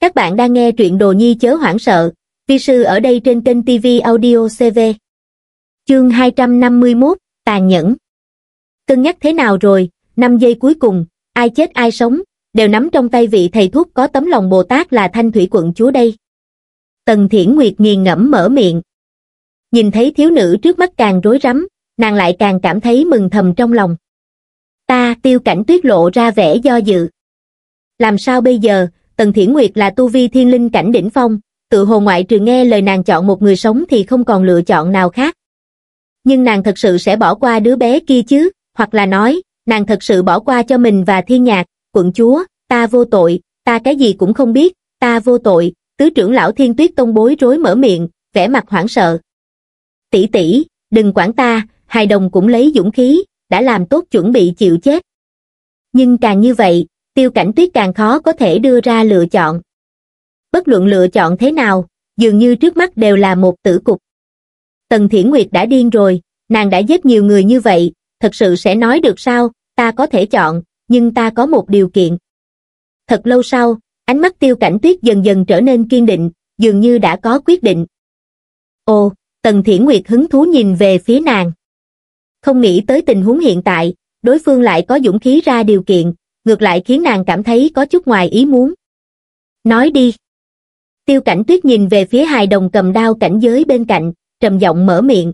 Các bạn đang nghe truyện Đồ Nhi chớ hoảng sợ, vi sư ở đây trên kênh TV Audio CV. Chương 251, Tàn nhẫn. Cân nhắc thế nào rồi, 5 giây cuối cùng, ai chết ai sống, đều nắm trong tay vị thầy thuốc có tấm lòng Bồ Tát là Thanh Thủy quận chúa đây. Tần Thiển Nguyệt nghiền ngẫm mở miệng. Nhìn thấy thiếu nữ trước mắt càng rối rắm, nàng lại càng cảm thấy mừng thầm trong lòng. Ta, tiêu cảnh tuyết lộ ra vẻ do dự. Làm sao bây giờ, tần thiển nguyệt là tu vi thiên linh cảnh đỉnh phong, tự hồ ngoại trừ nghe lời nàng chọn một người sống thì không còn lựa chọn nào khác. Nhưng nàng thật sự sẽ bỏ qua đứa bé kia chứ, hoặc là nói, nàng thật sự bỏ qua cho mình và thiên nhạc, quận chúa, ta vô tội, ta cái gì cũng không biết, ta vô tội, tứ trưởng lão thiên tuyết tông bối rối mở miệng, vẻ mặt hoảng sợ. Tỷ tỷ, đừng quản ta, hài đồng cũng lấy dũng khí, đã làm tốt chuẩn bị chịu chết. Nhưng càng như vậy, tiêu cảnh tuyết càng khó có thể đưa ra lựa chọn bất luận lựa chọn thế nào dường như trước mắt đều là một tử cục tần thiển nguyệt đã điên rồi nàng đã giết nhiều người như vậy thật sự sẽ nói được sao ta có thể chọn nhưng ta có một điều kiện thật lâu sau ánh mắt tiêu cảnh tuyết dần dần trở nên kiên định dường như đã có quyết định ồ tần thiển nguyệt hứng thú nhìn về phía nàng không nghĩ tới tình huống hiện tại đối phương lại có dũng khí ra điều kiện ngược lại khiến nàng cảm thấy có chút ngoài ý muốn. Nói đi. Tiêu cảnh tuyết nhìn về phía hài đồng cầm đao cảnh giới bên cạnh, trầm giọng mở miệng.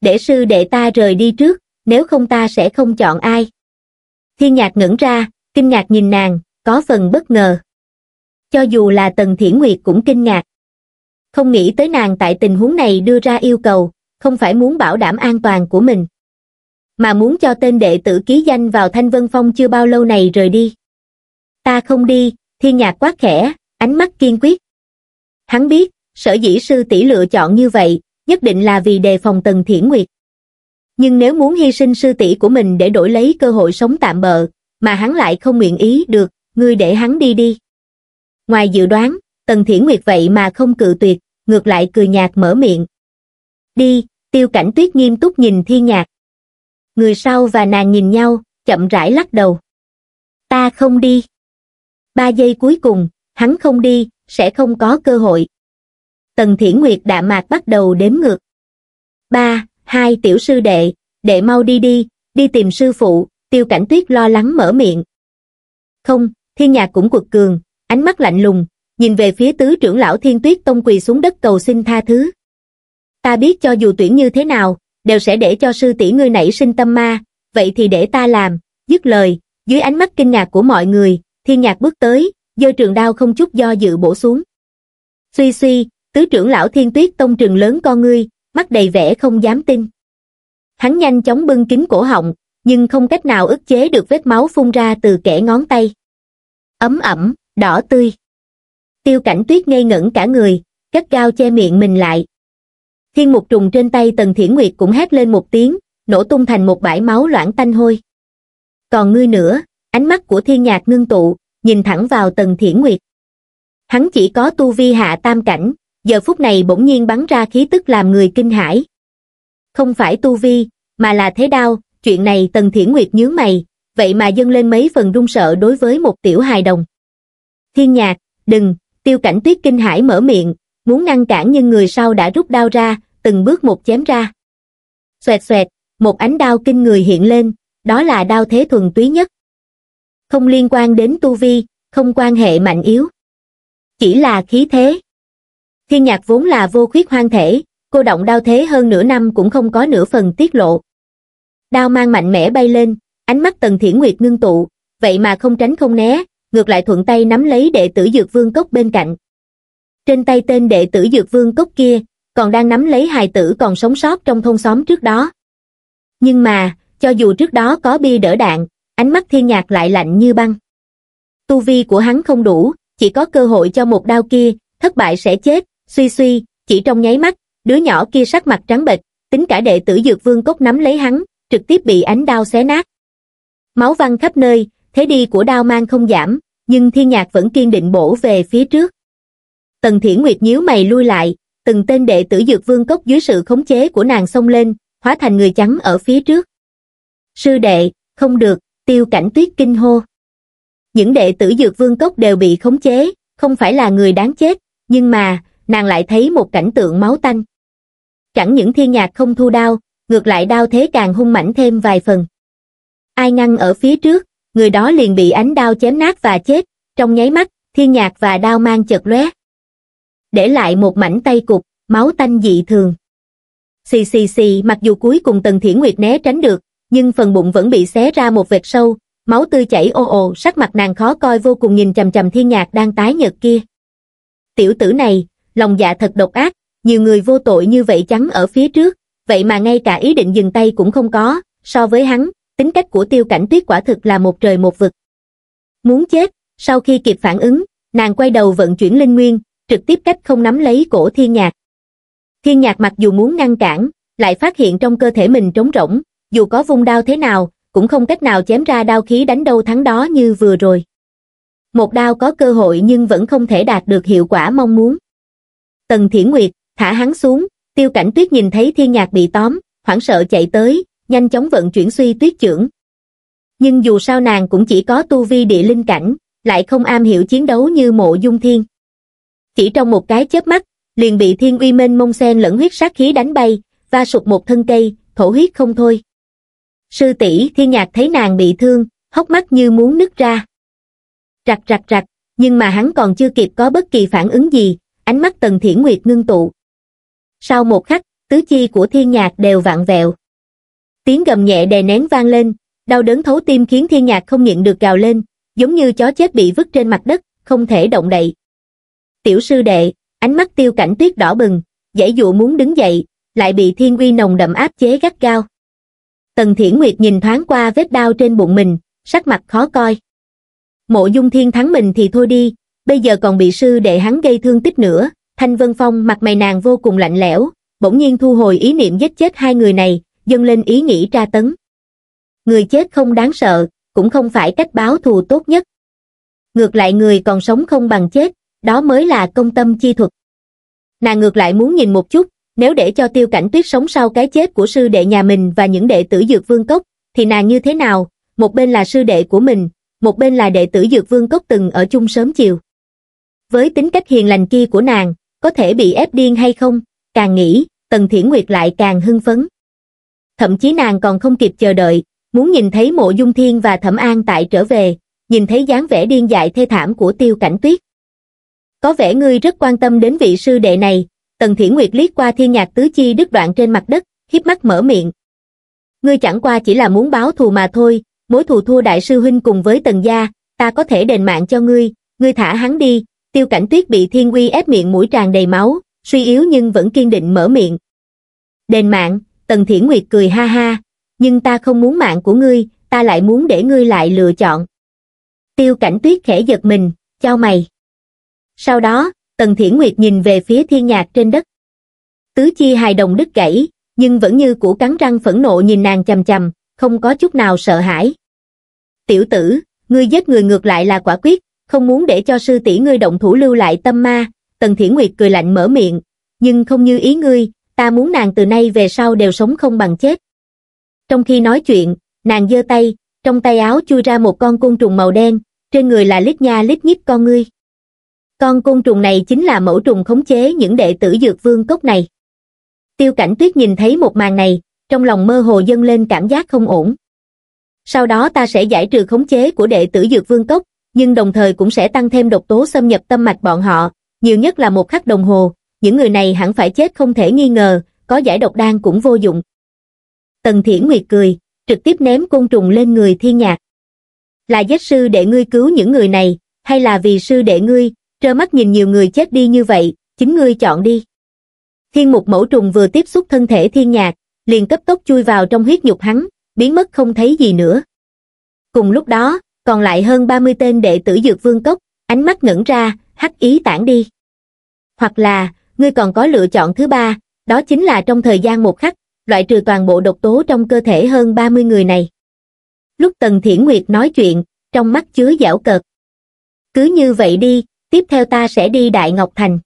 Để sư đệ ta rời đi trước, nếu không ta sẽ không chọn ai. Thiên nhạc ngẩn ra, kinh ngạc nhìn nàng, có phần bất ngờ. Cho dù là Tần Thiển Nguyệt cũng kinh ngạc. Không nghĩ tới nàng tại tình huống này đưa ra yêu cầu, không phải muốn bảo đảm an toàn của mình mà muốn cho tên đệ tử ký danh vào Thanh Vân Phong chưa bao lâu này rời đi. Ta không đi, thiên nhạc quá khẽ, ánh mắt kiên quyết. Hắn biết, sở dĩ sư tỷ lựa chọn như vậy, nhất định là vì đề phòng Tần Thiển Nguyệt. Nhưng nếu muốn hy sinh sư tỷ của mình để đổi lấy cơ hội sống tạm bợ, mà hắn lại không nguyện ý được, ngươi để hắn đi đi. Ngoài dự đoán, Tần Thiển Nguyệt vậy mà không cự tuyệt, ngược lại cười nhạt mở miệng. Đi, tiêu cảnh tuyết nghiêm túc nhìn thiên nhạc, người sau và nàng nhìn nhau chậm rãi lắc đầu ta không đi ba giây cuối cùng hắn không đi sẽ không có cơ hội tần thiển nguyệt đạm mạc bắt đầu đếm ngược ba hai tiểu sư đệ đệ mau đi đi đi tìm sư phụ tiêu cảnh tuyết lo lắng mở miệng không thiên nhạc cũng quật cường ánh mắt lạnh lùng nhìn về phía tứ trưởng lão thiên tuyết tông quỳ xuống đất cầu xin tha thứ ta biết cho dù tuyển như thế nào đều sẽ để cho sư tỷ ngươi nảy sinh tâm ma, vậy thì để ta làm, dứt lời, dưới ánh mắt kinh ngạc của mọi người, thiên nhạc bước tới, giơ trường đao không chút do dự bổ xuống. Suy suy, tứ trưởng lão thiên tuyết tông trường lớn con ngươi, mắt đầy vẻ không dám tin. Hắn nhanh chóng bưng kín cổ họng, nhưng không cách nào ức chế được vết máu phun ra từ kẻ ngón tay. Ấm ẩm, đỏ tươi. Tiêu cảnh tuyết ngây ngẩn cả người, cất cao che miệng mình lại, thiên mục trùng trên tay tần thiển nguyệt cũng hét lên một tiếng nổ tung thành một bãi máu loãng tanh hôi còn ngươi nữa ánh mắt của thiên nhạc ngưng tụ nhìn thẳng vào tần thiển nguyệt hắn chỉ có tu vi hạ tam cảnh giờ phút này bỗng nhiên bắn ra khí tức làm người kinh hãi không phải tu vi mà là thế đau chuyện này tần thiển nguyệt nhướng mày vậy mà dâng lên mấy phần run sợ đối với một tiểu hài đồng thiên nhạc đừng tiêu cảnh tuyết kinh hãi mở miệng muốn ngăn cản nhưng người sau đã rút đao ra từng bước một chém ra. Xoẹt xoẹt, một ánh đao kinh người hiện lên, đó là đao thế thuần túy nhất. Không liên quan đến tu vi, không quan hệ mạnh yếu. Chỉ là khí thế. Thiên nhạc vốn là vô khuyết hoang thể, cô động đao thế hơn nửa năm cũng không có nửa phần tiết lộ. Đao mang mạnh mẽ bay lên, ánh mắt tần thiển nguyệt ngưng tụ, vậy mà không tránh không né, ngược lại thuận tay nắm lấy đệ tử dược vương cốc bên cạnh. Trên tay tên đệ tử dược vương cốc kia, còn đang nắm lấy hài tử còn sống sót trong thôn xóm trước đó. Nhưng mà, cho dù trước đó có bi đỡ đạn, ánh mắt thiên nhạc lại lạnh như băng. Tu vi của hắn không đủ, chỉ có cơ hội cho một đao kia, thất bại sẽ chết, suy suy, chỉ trong nháy mắt, đứa nhỏ kia sắc mặt trắng bệch, tính cả đệ tử dược vương cốc nắm lấy hắn, trực tiếp bị ánh đao xé nát. Máu văng khắp nơi, thế đi của đao mang không giảm, nhưng thiên nhạc vẫn kiên định bổ về phía trước. Tần Thiển Nguyệt nhíu mày lui lại, từng tên đệ tử dược vương cốc dưới sự khống chế của nàng xông lên, hóa thành người trắng ở phía trước. Sư đệ, không được, tiêu cảnh tuyết kinh hô. Những đệ tử dược vương cốc đều bị khống chế, không phải là người đáng chết, nhưng mà, nàng lại thấy một cảnh tượng máu tanh. Chẳng những thiên nhạc không thu đao, ngược lại đao thế càng hung mãnh thêm vài phần. Ai ngăn ở phía trước, người đó liền bị ánh đao chém nát và chết, trong nháy mắt, thiên nhạc và đao mang chật lóe để lại một mảnh tay cục, máu tanh dị thường. Xì xì xì mặc dù cuối cùng Tần Thiển Nguyệt né tránh được, nhưng phần bụng vẫn bị xé ra một vệt sâu, máu tươi chảy ồ ồ, sắc mặt nàng khó coi vô cùng nhìn chầm chầm thiên nhạc đang tái nhợt kia. Tiểu tử này, lòng dạ thật độc ác, nhiều người vô tội như vậy chắn ở phía trước, vậy mà ngay cả ý định dừng tay cũng không có, so với hắn, tính cách của tiêu cảnh tuyết quả thực là một trời một vực. Muốn chết, sau khi kịp phản ứng, nàng quay đầu vận chuyển linh nguyên, trực tiếp cách không nắm lấy cổ thiên nhạc. Thiên nhạc mặc dù muốn ngăn cản, lại phát hiện trong cơ thể mình trống rỗng, dù có vung đao thế nào, cũng không cách nào chém ra đao khí đánh đâu thắng đó như vừa rồi. Một đao có cơ hội nhưng vẫn không thể đạt được hiệu quả mong muốn. Tần Thiển Nguyệt, thả hắn xuống, tiêu cảnh tuyết nhìn thấy thiên nhạc bị tóm, hoảng sợ chạy tới, nhanh chóng vận chuyển suy tuyết trưởng. Nhưng dù sao nàng cũng chỉ có tu vi địa linh cảnh, lại không am hiểu chiến đấu như mộ dung thiên chỉ trong một cái chớp mắt, liền bị thiên uy mênh mông sen lẫn huyết sát khí đánh bay, va sụp một thân cây, thổ huyết không thôi. Sư tỷ thiên nhạc thấy nàng bị thương, hốc mắt như muốn nứt ra. rạch rạch rạch nhưng mà hắn còn chưa kịp có bất kỳ phản ứng gì, ánh mắt tần thiển nguyệt ngưng tụ. Sau một khắc, tứ chi của thiên nhạc đều vặn vẹo. Tiếng gầm nhẹ đè nén vang lên, đau đớn thấu tim khiến thiên nhạc không nhịn được gào lên, giống như chó chết bị vứt trên mặt đất, không thể động đậy tiểu sư đệ, ánh mắt tiêu cảnh tuyết đỏ bừng, dễ dụ muốn đứng dậy, lại bị thiên uy nồng đậm áp chế gắt gao. Tần Thiển Nguyệt nhìn thoáng qua vết đau trên bụng mình, sắc mặt khó coi. Mộ dung thiên thắng mình thì thôi đi, bây giờ còn bị sư đệ hắn gây thương tích nữa, Thanh Vân Phong mặt mày nàng vô cùng lạnh lẽo, bỗng nhiên thu hồi ý niệm giết chết hai người này, dâng lên ý nghĩ tra tấn. Người chết không đáng sợ, cũng không phải cách báo thù tốt nhất. Ngược lại người còn sống không bằng chết, đó mới là công tâm chi thuật. Nàng ngược lại muốn nhìn một chút, nếu để cho tiêu cảnh tuyết sống sau cái chết của sư đệ nhà mình và những đệ tử dược vương cốc, thì nàng như thế nào, một bên là sư đệ của mình, một bên là đệ tử dược vương cốc từng ở chung sớm chiều. Với tính cách hiền lành kia của nàng, có thể bị ép điên hay không, càng nghĩ, Tần Thiển Nguyệt lại càng hưng phấn. Thậm chí nàng còn không kịp chờ đợi, muốn nhìn thấy mộ dung thiên và thẩm an tại trở về, nhìn thấy dáng vẻ điên dại thê thảm của tiêu cảnh tuyết có vẻ ngươi rất quan tâm đến vị sư đệ này tần thiển nguyệt liếc qua thiên nhạc tứ chi đứt đoạn trên mặt đất híp mắt mở miệng ngươi chẳng qua chỉ là muốn báo thù mà thôi mối thù thua đại sư huynh cùng với tần gia ta có thể đền mạng cho ngươi ngươi thả hắn đi tiêu cảnh tuyết bị thiên uy ép miệng mũi tràn đầy máu suy yếu nhưng vẫn kiên định mở miệng đền mạng tần thiển nguyệt cười ha ha nhưng ta không muốn mạng của ngươi ta lại muốn để ngươi lại lựa chọn tiêu cảnh tuyết khẽ giật mình Chao mày sau đó, Tần Thiển Nguyệt nhìn về phía thiên nhạc trên đất. Tứ chi hài đồng đứt gãy, nhưng vẫn như củ cắn răng phẫn nộ nhìn nàng chầm chầm, không có chút nào sợ hãi. Tiểu tử, ngươi giết người ngược lại là quả quyết, không muốn để cho sư tỷ ngươi động thủ lưu lại tâm ma, Tần Thiển Nguyệt cười lạnh mở miệng, nhưng không như ý ngươi, ta muốn nàng từ nay về sau đều sống không bằng chết. Trong khi nói chuyện, nàng giơ tay, trong tay áo chui ra một con côn trùng màu đen, trên người là lít nha lít nhít con ngươi con côn trùng này chính là mẫu trùng khống chế những đệ tử dược vương cốc này tiêu cảnh tuyết nhìn thấy một màn này trong lòng mơ hồ dâng lên cảm giác không ổn sau đó ta sẽ giải trừ khống chế của đệ tử dược vương cốc nhưng đồng thời cũng sẽ tăng thêm độc tố xâm nhập tâm mạch bọn họ nhiều nhất là một khắc đồng hồ những người này hẳn phải chết không thể nghi ngờ có giải độc đan cũng vô dụng tần thiển nguyệt cười trực tiếp ném côn trùng lên người thiên nhạc là giết sư đệ ngươi cứu những người này hay là vì sư đệ ngươi trơ mắt nhìn nhiều người chết đi như vậy, chính ngươi chọn đi. Thiên mục mẫu trùng vừa tiếp xúc thân thể thiên nhạc, liền cấp tốc chui vào trong huyết nhục hắn, biến mất không thấy gì nữa. Cùng lúc đó, còn lại hơn 30 tên đệ tử dược vương cốc, ánh mắt ngẩn ra, hắc ý tản đi. Hoặc là, ngươi còn có lựa chọn thứ ba, đó chính là trong thời gian một khắc, loại trừ toàn bộ độc tố trong cơ thể hơn 30 người này. Lúc Tần Thiển Nguyệt nói chuyện, trong mắt chứa giảo cợt. Cứ như vậy đi, tiếp theo ta sẽ đi Đại Ngọc Thành.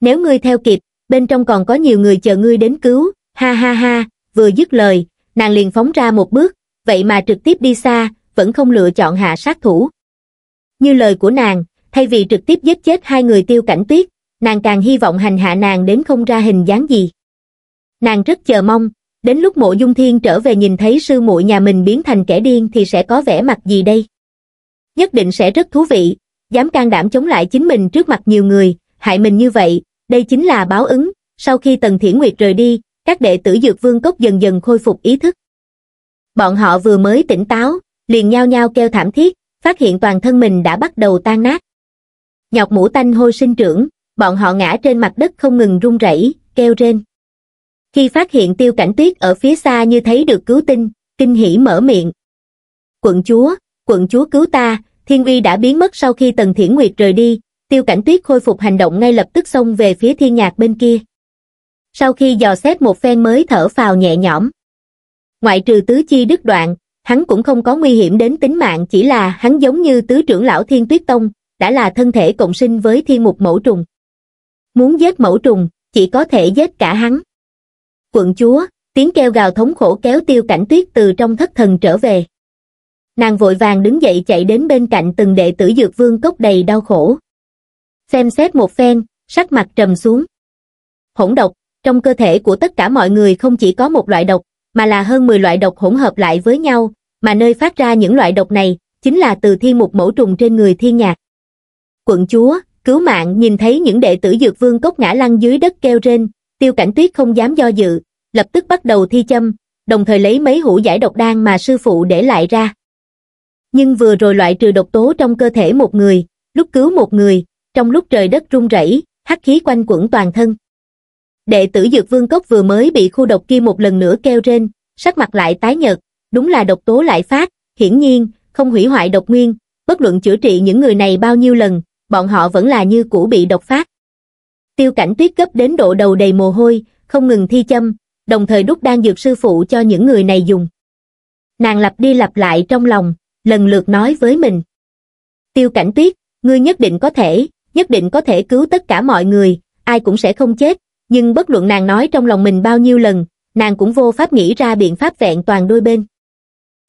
Nếu ngươi theo kịp, bên trong còn có nhiều người chờ ngươi đến cứu, ha ha ha, vừa dứt lời, nàng liền phóng ra một bước, vậy mà trực tiếp đi xa, vẫn không lựa chọn hạ sát thủ. Như lời của nàng, thay vì trực tiếp giết chết hai người tiêu cảnh tuyết, nàng càng hy vọng hành hạ nàng đến không ra hình dáng gì. Nàng rất chờ mong, đến lúc mộ dung thiên trở về nhìn thấy sư muội nhà mình biến thành kẻ điên thì sẽ có vẻ mặt gì đây? Nhất định sẽ rất thú vị, dám can đảm chống lại chính mình trước mặt nhiều người, hại mình như vậy, đây chính là báo ứng. Sau khi Tần Thiển Nguyệt rời đi, các đệ tử Dược Vương Cốc dần dần khôi phục ý thức. Bọn họ vừa mới tỉnh táo, liền nhao nhao kêu thảm thiết, phát hiện toàn thân mình đã bắt đầu tan nát. Nhọc mũ tanh hôi sinh trưởng, bọn họ ngã trên mặt đất không ngừng run rẩy, kêu rên. Khi phát hiện tiêu cảnh tuyết ở phía xa như thấy được cứu tinh, kinh hỉ mở miệng. Quận chúa, quận chúa cứu ta, thiên uy đã biến mất sau khi Tần Thiển Nguyệt rời đi, tiêu cảnh tuyết khôi phục hành động ngay lập tức xông về phía thiên nhạc bên kia. Sau khi dò xét một phen mới thở phào nhẹ nhõm. Ngoại trừ tứ chi đứt đoạn, hắn cũng không có nguy hiểm đến tính mạng chỉ là hắn giống như tứ trưởng lão thiên tuyết tông, đã là thân thể cộng sinh với thiên mục mẫu trùng. Muốn giết mẫu trùng, chỉ có thể giết cả hắn. Quận chúa, tiếng kêu gào thống khổ kéo tiêu cảnh tuyết từ trong thất thần trở về nàng vội vàng đứng dậy chạy đến bên cạnh từng đệ tử dược vương cốc đầy đau khổ. Xem xét một phen, sắc mặt trầm xuống. Hỗn độc, trong cơ thể của tất cả mọi người không chỉ có một loại độc, mà là hơn 10 loại độc hỗn hợp lại với nhau, mà nơi phát ra những loại độc này, chính là từ thiên mục mẫu trùng trên người thiên nhạc. Quận chúa, cứu mạng nhìn thấy những đệ tử dược vương cốc ngã lăn dưới đất kêu rên, tiêu cảnh tuyết không dám do dự, lập tức bắt đầu thi châm, đồng thời lấy mấy hũ giải độc đan mà sư phụ để lại ra nhưng vừa rồi loại trừ độc tố trong cơ thể một người, lúc cứu một người, trong lúc trời đất rung rẩy, hắc khí quanh quẩn toàn thân. Đệ tử Dược Vương Cốc vừa mới bị khu độc kia một lần nữa kêu rên, sắc mặt lại tái nhợt, đúng là độc tố lại phát, hiển nhiên, không hủy hoại độc nguyên, bất luận chữa trị những người này bao nhiêu lần, bọn họ vẫn là như cũ bị độc phát. Tiêu cảnh tuyết gấp đến độ đầu đầy mồ hôi, không ngừng thi châm, đồng thời đúc đang dược sư phụ cho những người này dùng. Nàng lặp đi lặp lại trong lòng, lần lượt nói với mình. Tiêu cảnh tuyết, ngươi nhất định có thể, nhất định có thể cứu tất cả mọi người, ai cũng sẽ không chết, nhưng bất luận nàng nói trong lòng mình bao nhiêu lần, nàng cũng vô pháp nghĩ ra biện pháp vẹn toàn đôi bên.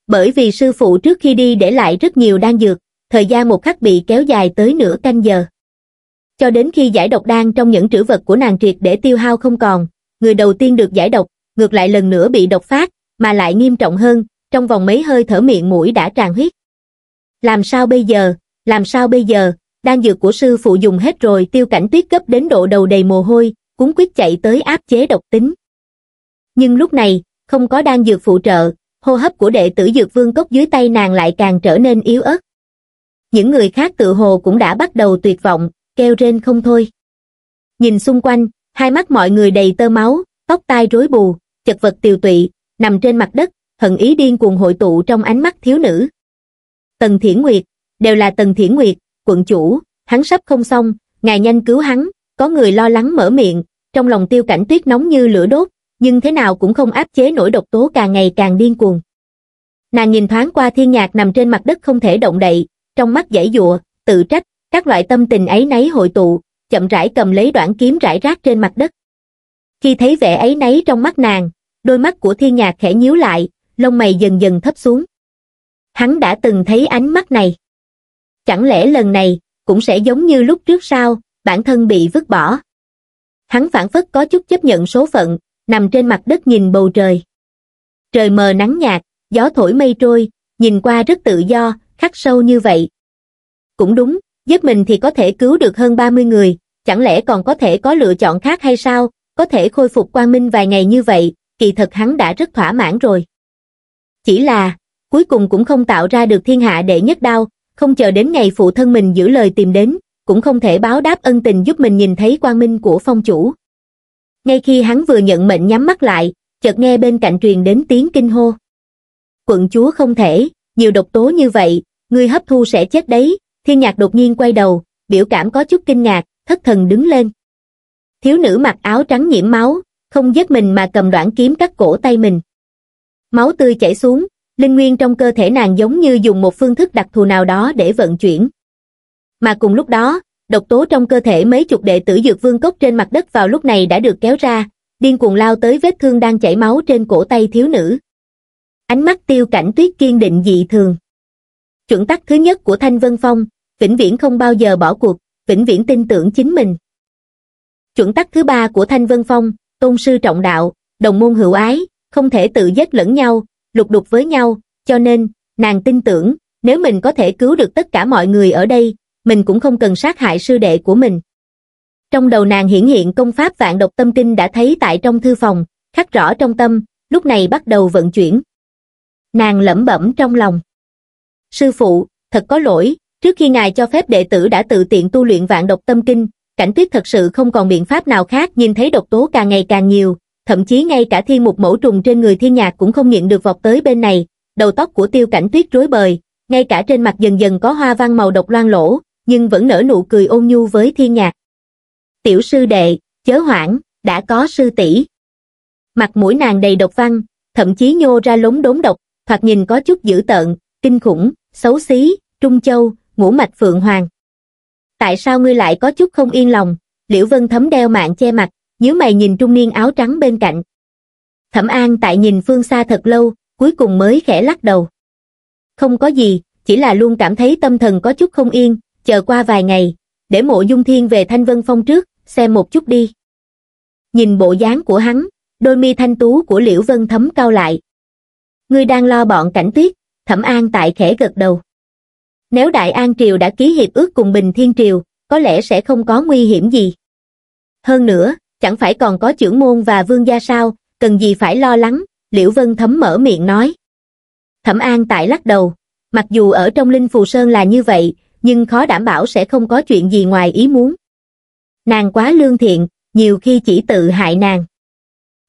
Bởi vì sư phụ trước khi đi để lại rất nhiều đan dược, thời gian một khắc bị kéo dài tới nửa canh giờ. Cho đến khi giải độc đan trong những trữ vật của nàng triệt để tiêu hao không còn, người đầu tiên được giải độc, ngược lại lần nữa bị độc phát, mà lại nghiêm trọng hơn, trong vòng mấy hơi thở miệng mũi đã tràn huyết. Làm sao bây giờ, làm sao bây giờ, đan dược của sư phụ dùng hết rồi tiêu cảnh tuyết gấp đến độ đầu đầy mồ hôi, cuốn quyết chạy tới áp chế độc tính. Nhưng lúc này, không có đan dược phụ trợ, hô hấp của đệ tử dược vương cốc dưới tay nàng lại càng trở nên yếu ớt. Những người khác tự hồ cũng đã bắt đầu tuyệt vọng, kêu rên không thôi. Nhìn xung quanh, hai mắt mọi người đầy tơ máu, tóc tai rối bù, chật vật tiều tụy, nằm trên mặt đất, hận ý điên cuồng hội tụ trong ánh mắt thiếu nữ. Tần Thiển Nguyệt, đều là Tần Thiển Nguyệt, quận chủ, hắn sắp không xong, ngài nhanh cứu hắn, có người lo lắng mở miệng, trong lòng tiêu cảnh tuyết nóng như lửa đốt, nhưng thế nào cũng không áp chế nổi độc tố càng ngày càng điên cuồng. Nàng nhìn thoáng qua thiên nhạc nằm trên mặt đất không thể động đậy, trong mắt dãy dụa, tự trách, các loại tâm tình ấy nấy hội tụ, chậm rãi cầm lấy đoạn kiếm rải rác trên mặt đất. Khi thấy vẻ ấy nấy trong mắt nàng, đôi mắt của thiên nhạc khẽ nhíu lại, lông mày dần dần thấp xuống. Hắn đã từng thấy ánh mắt này. Chẳng lẽ lần này, cũng sẽ giống như lúc trước sao, bản thân bị vứt bỏ. Hắn phản phất có chút chấp nhận số phận, nằm trên mặt đất nhìn bầu trời. Trời mờ nắng nhạt, gió thổi mây trôi, nhìn qua rất tự do, khắc sâu như vậy. Cũng đúng, giúp mình thì có thể cứu được hơn 30 người, chẳng lẽ còn có thể có lựa chọn khác hay sao, có thể khôi phục quang minh vài ngày như vậy, kỳ thật hắn đã rất thỏa mãn rồi. Chỉ là, cuối cùng cũng không tạo ra được thiên hạ đệ nhất đao, không chờ đến ngày phụ thân mình giữ lời tìm đến, cũng không thể báo đáp ân tình giúp mình nhìn thấy quang minh của phong chủ. Ngay khi hắn vừa nhận mệnh nhắm mắt lại, chợt nghe bên cạnh truyền đến tiếng kinh hô. Quận chúa không thể, nhiều độc tố như vậy, người hấp thu sẽ chết đấy, thiên nhạc đột nhiên quay đầu, biểu cảm có chút kinh ngạc, thất thần đứng lên. Thiếu nữ mặc áo trắng nhiễm máu, không giết mình mà cầm đoạn kiếm cắt cổ tay mình máu tươi chảy xuống, linh nguyên trong cơ thể nàng giống như dùng một phương thức đặc thù nào đó để vận chuyển. Mà cùng lúc đó, độc tố trong cơ thể mấy chục đệ tử dược vương cốc trên mặt đất vào lúc này đã được kéo ra, điên cuồng lao tới vết thương đang chảy máu trên cổ tay thiếu nữ. Ánh mắt tiêu cảnh tuyết kiên định dị thường. Chuẩn tắc thứ nhất của Thanh Vân Phong, vĩnh viễn không bao giờ bỏ cuộc, vĩnh viễn tin tưởng chính mình. Chuẩn tắc thứ ba của Thanh Vân Phong, tôn sư trọng đạo, đồng môn hữu ái, không thể tự giết lẫn nhau, lục đục với nhau, cho nên, nàng tin tưởng, nếu mình có thể cứu được tất cả mọi người ở đây, mình cũng không cần sát hại sư đệ của mình. Trong đầu nàng hiển hiện công pháp vạn độc tâm kinh đã thấy tại trong thư phòng, khắc rõ trong tâm, lúc này bắt đầu vận chuyển. Nàng lẩm bẩm trong lòng. Sư phụ, thật có lỗi, trước khi ngài cho phép đệ tử đã tự tiện tu luyện vạn độc tâm kinh, cảnh tuyết thật sự không còn biện pháp nào khác nhìn thấy độc tố càng ngày càng nhiều, thậm chí ngay cả thiên mục mẫu trùng trên người thiên nhạc cũng không nhịn được vọt tới bên này, đầu tóc của tiêu cảnh tuyết rối bời, ngay cả trên mặt dần dần có hoa văn màu độc loang lỗ, nhưng vẫn nở nụ cười ôn nhu với thiên nhạc. Tiểu sư đệ, chớ hoảng, đã có sư tỷ. Mặt mũi nàng đầy độc văn, thậm chí nhô ra lống đốn độc, thoạt nhìn có chút dữ tợn, kinh khủng, xấu xí, trung châu, ngũ mạch phượng hoàng. Tại sao ngươi lại có chút không yên lòng? Liễu Vân thấm đeo mạng che mặt, nhớ mày nhìn trung niên áo trắng bên cạnh. Thẩm An tại nhìn phương xa thật lâu, cuối cùng mới khẽ lắc đầu. Không có gì, chỉ là luôn cảm thấy tâm thần có chút không yên, chờ qua vài ngày, để mộ dung thiên về Thanh Vân Phong trước, xem một chút đi. Nhìn bộ dáng của hắn, đôi mi thanh tú của Liễu Vân thấm cao lại. Ngươi đang lo bọn cảnh tuyết, Thẩm An tại khẽ gật đầu. Nếu Đại An Triều đã ký hiệp ước cùng Bình Thiên Triều, có lẽ sẽ không có nguy hiểm gì. Hơn nữa, chẳng phải còn có trưởng môn và vương gia sao, cần gì phải lo lắng, Liễu Vân Thấm mở miệng nói. Thẩm An tại lắc đầu, mặc dù ở trong Linh Phù Sơn là như vậy, nhưng khó đảm bảo sẽ không có chuyện gì ngoài ý muốn. Nàng quá lương thiện, nhiều khi chỉ tự hại nàng.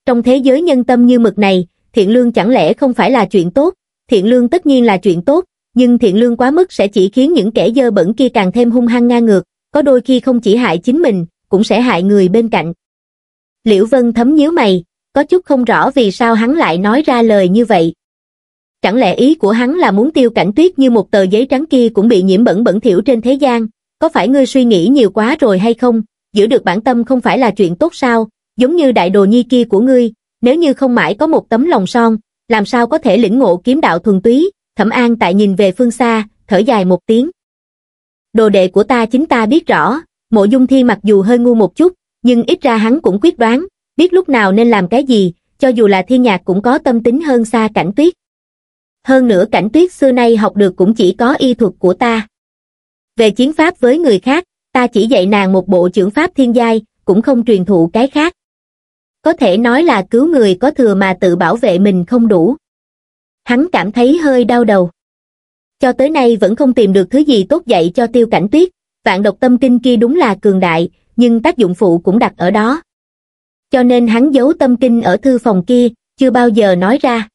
Trong thế giới nhân tâm như mực này, thiện lương chẳng lẽ không phải là chuyện tốt, thiện lương tất nhiên là chuyện tốt, nhưng thiện lương quá mức sẽ chỉ khiến những kẻ dơ bẩn kia càng thêm hung hăng ngang ngược, có đôi khi không chỉ hại chính mình, cũng sẽ hại người bên cạnh. Liễu Vân thấm nhíu mày, có chút không rõ vì sao hắn lại nói ra lời như vậy. Chẳng lẽ ý của hắn là muốn tiêu cảnh tuyết như một tờ giấy trắng kia cũng bị nhiễm bẩn bẩn thiểu trên thế gian, có phải ngươi suy nghĩ nhiều quá rồi hay không, giữ được bản tâm không phải là chuyện tốt sao, giống như đại đồ nhi kia của ngươi, nếu như không mãi có một tấm lòng son, làm sao có thể lĩnh ngộ kiếm đạo thuần túy, thẩm an tại nhìn về phương xa, thở dài một tiếng. Đồ đệ của ta chính ta biết rõ, mộ dung thi mặc dù hơi ngu một chút, nhưng ít ra hắn cũng quyết đoán, biết lúc nào nên làm cái gì, cho dù là thiên nhạc cũng có tâm tính hơn xa cảnh tuyết. Hơn nữa cảnh tuyết xưa nay học được cũng chỉ có y thuật của ta. Về chiến pháp với người khác, ta chỉ dạy nàng một bộ trưởng pháp thiên giai, cũng không truyền thụ cái khác. Có thể nói là cứu người có thừa mà tự bảo vệ mình không đủ. Hắn cảm thấy hơi đau đầu. Cho tới nay vẫn không tìm được thứ gì tốt dạy cho tiêu cảnh tuyết, vạn độc tâm kinh kia đúng là cường đại, nhưng tác dụng phụ cũng đặt ở đó cho nên hắn giấu tâm kinh ở thư phòng kia chưa bao giờ nói ra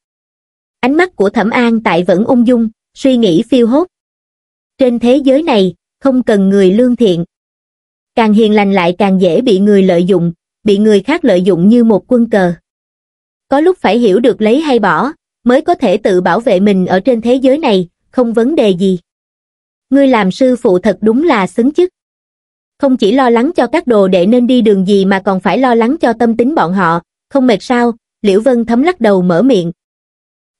ánh mắt của thẩm an tại vẫn ung dung suy nghĩ phiêu hốt trên thế giới này không cần người lương thiện càng hiền lành lại càng dễ bị người lợi dụng bị người khác lợi dụng như một quân cờ có lúc phải hiểu được lấy hay bỏ mới có thể tự bảo vệ mình ở trên thế giới này không vấn đề gì ngươi làm sư phụ thật đúng là xứng chức không chỉ lo lắng cho các đồ đệ nên đi đường gì mà còn phải lo lắng cho tâm tính bọn họ không mệt sao liễu vân thấm lắc đầu mở miệng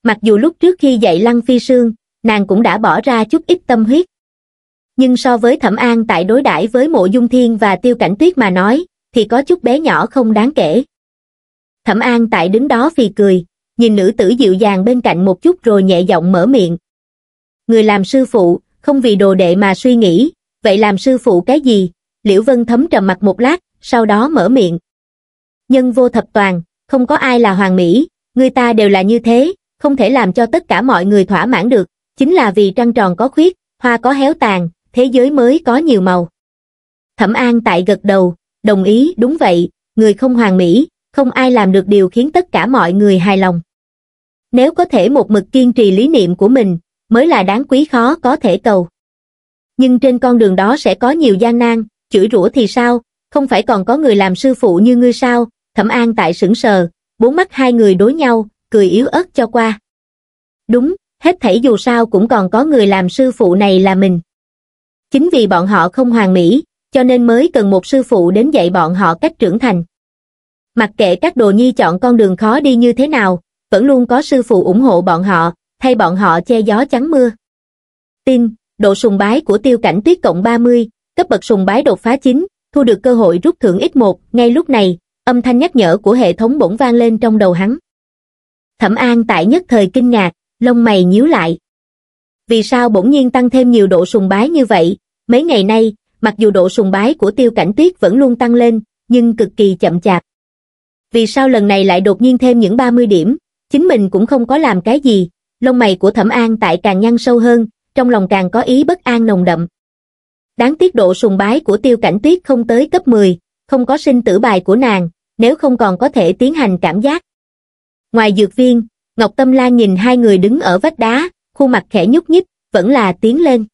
mặc dù lúc trước khi dạy lăng phi sương nàng cũng đã bỏ ra chút ít tâm huyết nhưng so với thẩm an tại đối đãi với mộ dung thiên và tiêu cảnh tuyết mà nói thì có chút bé nhỏ không đáng kể thẩm an tại đứng đó phì cười nhìn nữ tử dịu dàng bên cạnh một chút rồi nhẹ giọng mở miệng người làm sư phụ không vì đồ đệ mà suy nghĩ vậy làm sư phụ cái gì liễu vân thấm trầm mặt một lát sau đó mở miệng nhân vô thập toàn không có ai là hoàng mỹ người ta đều là như thế không thể làm cho tất cả mọi người thỏa mãn được chính là vì trăng tròn có khuyết hoa có héo tàn thế giới mới có nhiều màu thẩm an tại gật đầu đồng ý đúng vậy người không hoàn mỹ không ai làm được điều khiến tất cả mọi người hài lòng nếu có thể một mực kiên trì lý niệm của mình mới là đáng quý khó có thể cầu nhưng trên con đường đó sẽ có nhiều gian nan chửi rủa thì sao, không phải còn có người làm sư phụ như ngươi sao, thẩm an tại sững sờ, bốn mắt hai người đối nhau, cười yếu ớt cho qua. Đúng, hết thảy dù sao cũng còn có người làm sư phụ này là mình. Chính vì bọn họ không hoàn mỹ, cho nên mới cần một sư phụ đến dạy bọn họ cách trưởng thành. Mặc kệ các đồ nhi chọn con đường khó đi như thế nào, vẫn luôn có sư phụ ủng hộ bọn họ, thay bọn họ che gió chắn mưa. Tin, độ sùng bái của tiêu cảnh tuyết cộng 30, cấp bậc sùng bái đột phá chính, thu được cơ hội rút thưởng ít một, ngay lúc này, âm thanh nhắc nhở của hệ thống bỗng vang lên trong đầu hắn. Thẩm An tại nhất thời kinh ngạc, lông mày nhíu lại. Vì sao bỗng nhiên tăng thêm nhiều độ sùng bái như vậy? Mấy ngày nay, mặc dù độ sùng bái của tiêu cảnh tuyết vẫn luôn tăng lên, nhưng cực kỳ chậm chạp. Vì sao lần này lại đột nhiên thêm những 30 điểm, chính mình cũng không có làm cái gì, lông mày của thẩm an tại càng nhăn sâu hơn, trong lòng càng có ý bất an nồng đậm. Đáng tiếc độ sùng bái của tiêu cảnh tuyết không tới cấp 10, không có sinh tử bài của nàng, nếu không còn có thể tiến hành cảm giác. Ngoài dược viên, Ngọc Tâm Lan nhìn hai người đứng ở vách đá, khuôn mặt khẽ nhúc nhích, vẫn là tiến lên.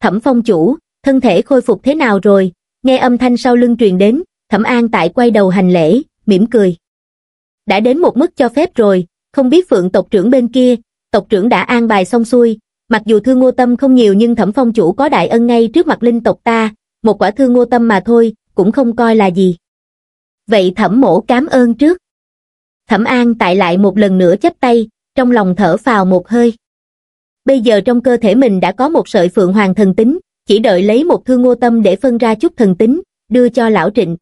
Thẩm phong chủ, thân thể khôi phục thế nào rồi? Nghe âm thanh sau lưng truyền đến, thẩm an tại quay đầu hành lễ, mỉm cười. Đã đến một mức cho phép rồi, không biết phượng tộc trưởng bên kia, tộc trưởng đã an bài xong xuôi, mặc dù thương ngô tâm không nhiều nhưng thẩm phong chủ có đại ân ngay trước mặt linh tộc ta, một quả thương ngô tâm mà thôi, cũng không coi là gì. Vậy thẩm mổ cám ơn trước. Thẩm an tại lại một lần nữa chấp tay, trong lòng thở phào một hơi. Bây giờ trong cơ thể mình đã có một sợi phượng hoàng thần tính, chỉ đợi lấy một thương ngô tâm để phân ra chút thần tính, đưa cho lão trịnh.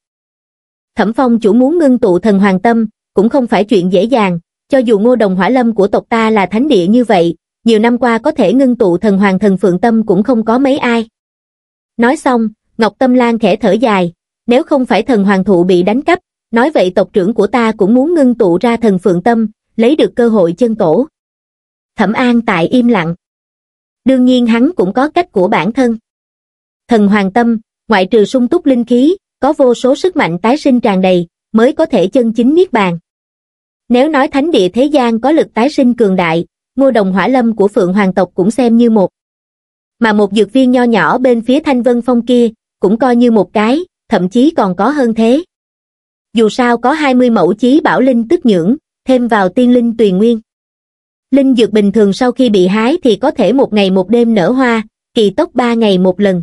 Thẩm phong chủ muốn ngưng tụ thần hoàng tâm, cũng không phải chuyện dễ dàng, cho dù ngô đồng hỏa lâm của tộc ta là thánh địa như vậy, nhiều năm qua có thể ngưng tụ thần hoàng thần phượng tâm cũng không có mấy ai. Nói xong, Ngọc Tâm Lan khẽ thở dài, nếu không phải thần hoàng thụ bị đánh cắp, nói vậy tộc trưởng của ta cũng muốn ngưng tụ ra thần phượng tâm, lấy được cơ hội chân tổ. Thẩm An tại im lặng. Đương nhiên hắn cũng có cách của bản thân. Thần hoàng tâm, ngoại trừ sung túc linh khí, có vô số sức mạnh tái sinh tràn đầy, mới có thể chân chính niết bàn. Nếu nói thánh địa thế gian có lực tái sinh cường đại, ngô đồng hỏa lâm của Phượng Hoàng tộc cũng xem như một. Mà một dược viên nho nhỏ bên phía Thanh Vân Phong kia, cũng coi như một cái, thậm chí còn có hơn thế. Dù sao có 20 mẫu chí bảo linh tức nhưỡng, thêm vào tiên linh tùy nguyên. Linh dược bình thường sau khi bị hái thì có thể một ngày một đêm nở hoa, kỳ tốc 3 ngày một lần.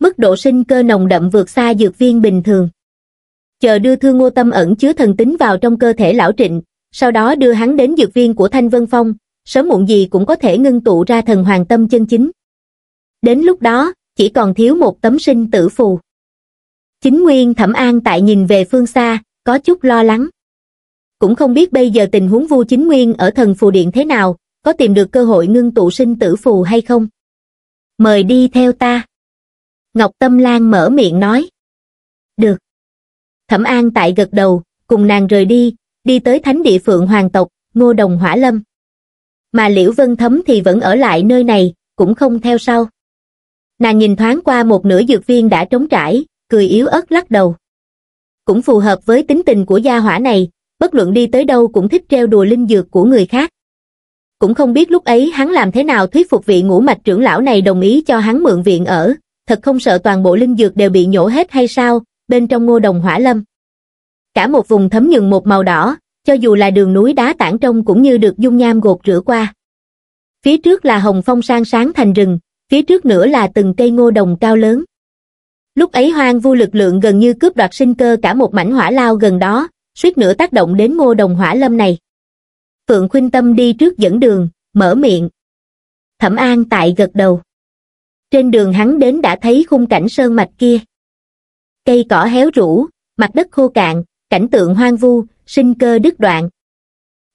Mức độ sinh cơ nồng đậm vượt xa dược viên bình thường. Chờ đưa thương ngô tâm ẩn chứa thần tính vào trong cơ thể lão trịnh, sau đó đưa hắn đến dược viên của Thanh Vân Phong, sớm muộn gì cũng có thể ngưng tụ ra thần hoàng tâm chân chính. Đến lúc đó, chỉ còn thiếu một tấm sinh tử phù. Chính Nguyên Thẩm An tại nhìn về phương xa, có chút lo lắng. Cũng không biết bây giờ tình huống Vu Chính Nguyên ở thần phù điện thế nào, có tìm được cơ hội ngưng tụ sinh tử phù hay không. Mời đi theo ta. Ngọc Tâm Lan mở miệng nói. Được. Thẩm An tại gật đầu, cùng nàng rời đi, đi tới thánh địa phượng hoàng tộc, ngô đồng hỏa lâm mà Liễu Vân Thấm thì vẫn ở lại nơi này, cũng không theo sau. Nàng nhìn thoáng qua một nửa dược viên đã trống trải, cười yếu ớt lắc đầu. Cũng phù hợp với tính tình của gia hỏa này, bất luận đi tới đâu cũng thích treo đùa linh dược của người khác. Cũng không biết lúc ấy hắn làm thế nào thuyết phục vị ngũ mạch trưởng lão này đồng ý cho hắn mượn viện ở, thật không sợ toàn bộ linh dược đều bị nhổ hết hay sao, bên trong ngô đồng hỏa lâm. Cả một vùng thấm nhường một màu đỏ, cho dù là đường núi đá tảng trong cũng như được dung nham gột rửa qua. Phía trước là hồng phong sang sáng thành rừng, phía trước nữa là từng cây ngô đồng cao lớn. Lúc ấy hoang vu lực lượng gần như cướp đoạt sinh cơ cả một mảnh hỏa lao gần đó, suýt nữa tác động đến ngô đồng hỏa lâm này. Phượng khuyên Tâm đi trước dẫn đường, mở miệng. Thẩm An tại gật đầu. Trên đường hắn đến đã thấy khung cảnh sơn mạch kia. Cây cỏ héo rũ, mặt đất khô cạn, cảnh tượng hoang vu, sinh cơ đứt đoạn.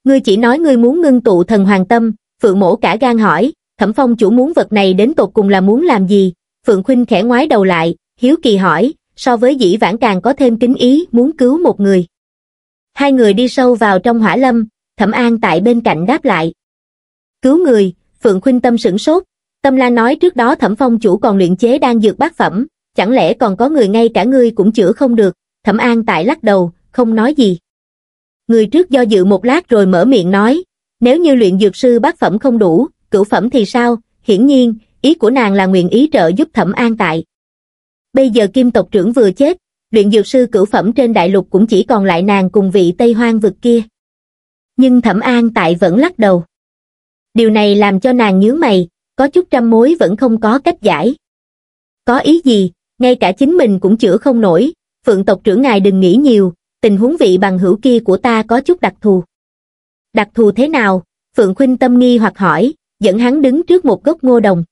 Ngươi chỉ nói ngươi muốn ngưng tụ thần hoàng tâm, Phượng mổ cả gan hỏi, thẩm phong chủ muốn vật này đến tột cùng là muốn làm gì? Phượng khuynh khẽ ngoái đầu lại, hiếu kỳ hỏi, so với dĩ vãng càng có thêm kính ý muốn cứu một người. Hai người đi sâu vào trong hỏa lâm, thẩm an tại bên cạnh đáp lại. Cứu người, Phượng khuynh tâm sửng sốt, Tâm La nói trước đó Thẩm Phong chủ còn luyện chế đang dược bát phẩm, chẳng lẽ còn có người ngay cả ngươi cũng chữa không được. Thẩm An tại lắc đầu, không nói gì người trước do dự một lát rồi mở miệng nói, nếu như luyện dược sư bát phẩm không đủ, cửu phẩm thì sao? Hiển nhiên, ý của nàng là nguyện ý trợ giúp thẩm an tại. Bây giờ kim tộc trưởng vừa chết, luyện dược sư cửu phẩm trên đại lục cũng chỉ còn lại nàng cùng vị Tây Hoang vực kia. Nhưng thẩm an tại vẫn lắc đầu. Điều này làm cho nàng nhướng mày, có chút trăm mối vẫn không có cách giải. Có ý gì, ngay cả chính mình cũng chữa không nổi, phượng tộc trưởng ngài đừng nghĩ nhiều, tình huống vị bằng hữu kia của ta có chút đặc thù. Đặc thù thế nào? Phượng Khuynh tâm nghi hoặc hỏi, dẫn hắn đứng trước một gốc ngô đồng.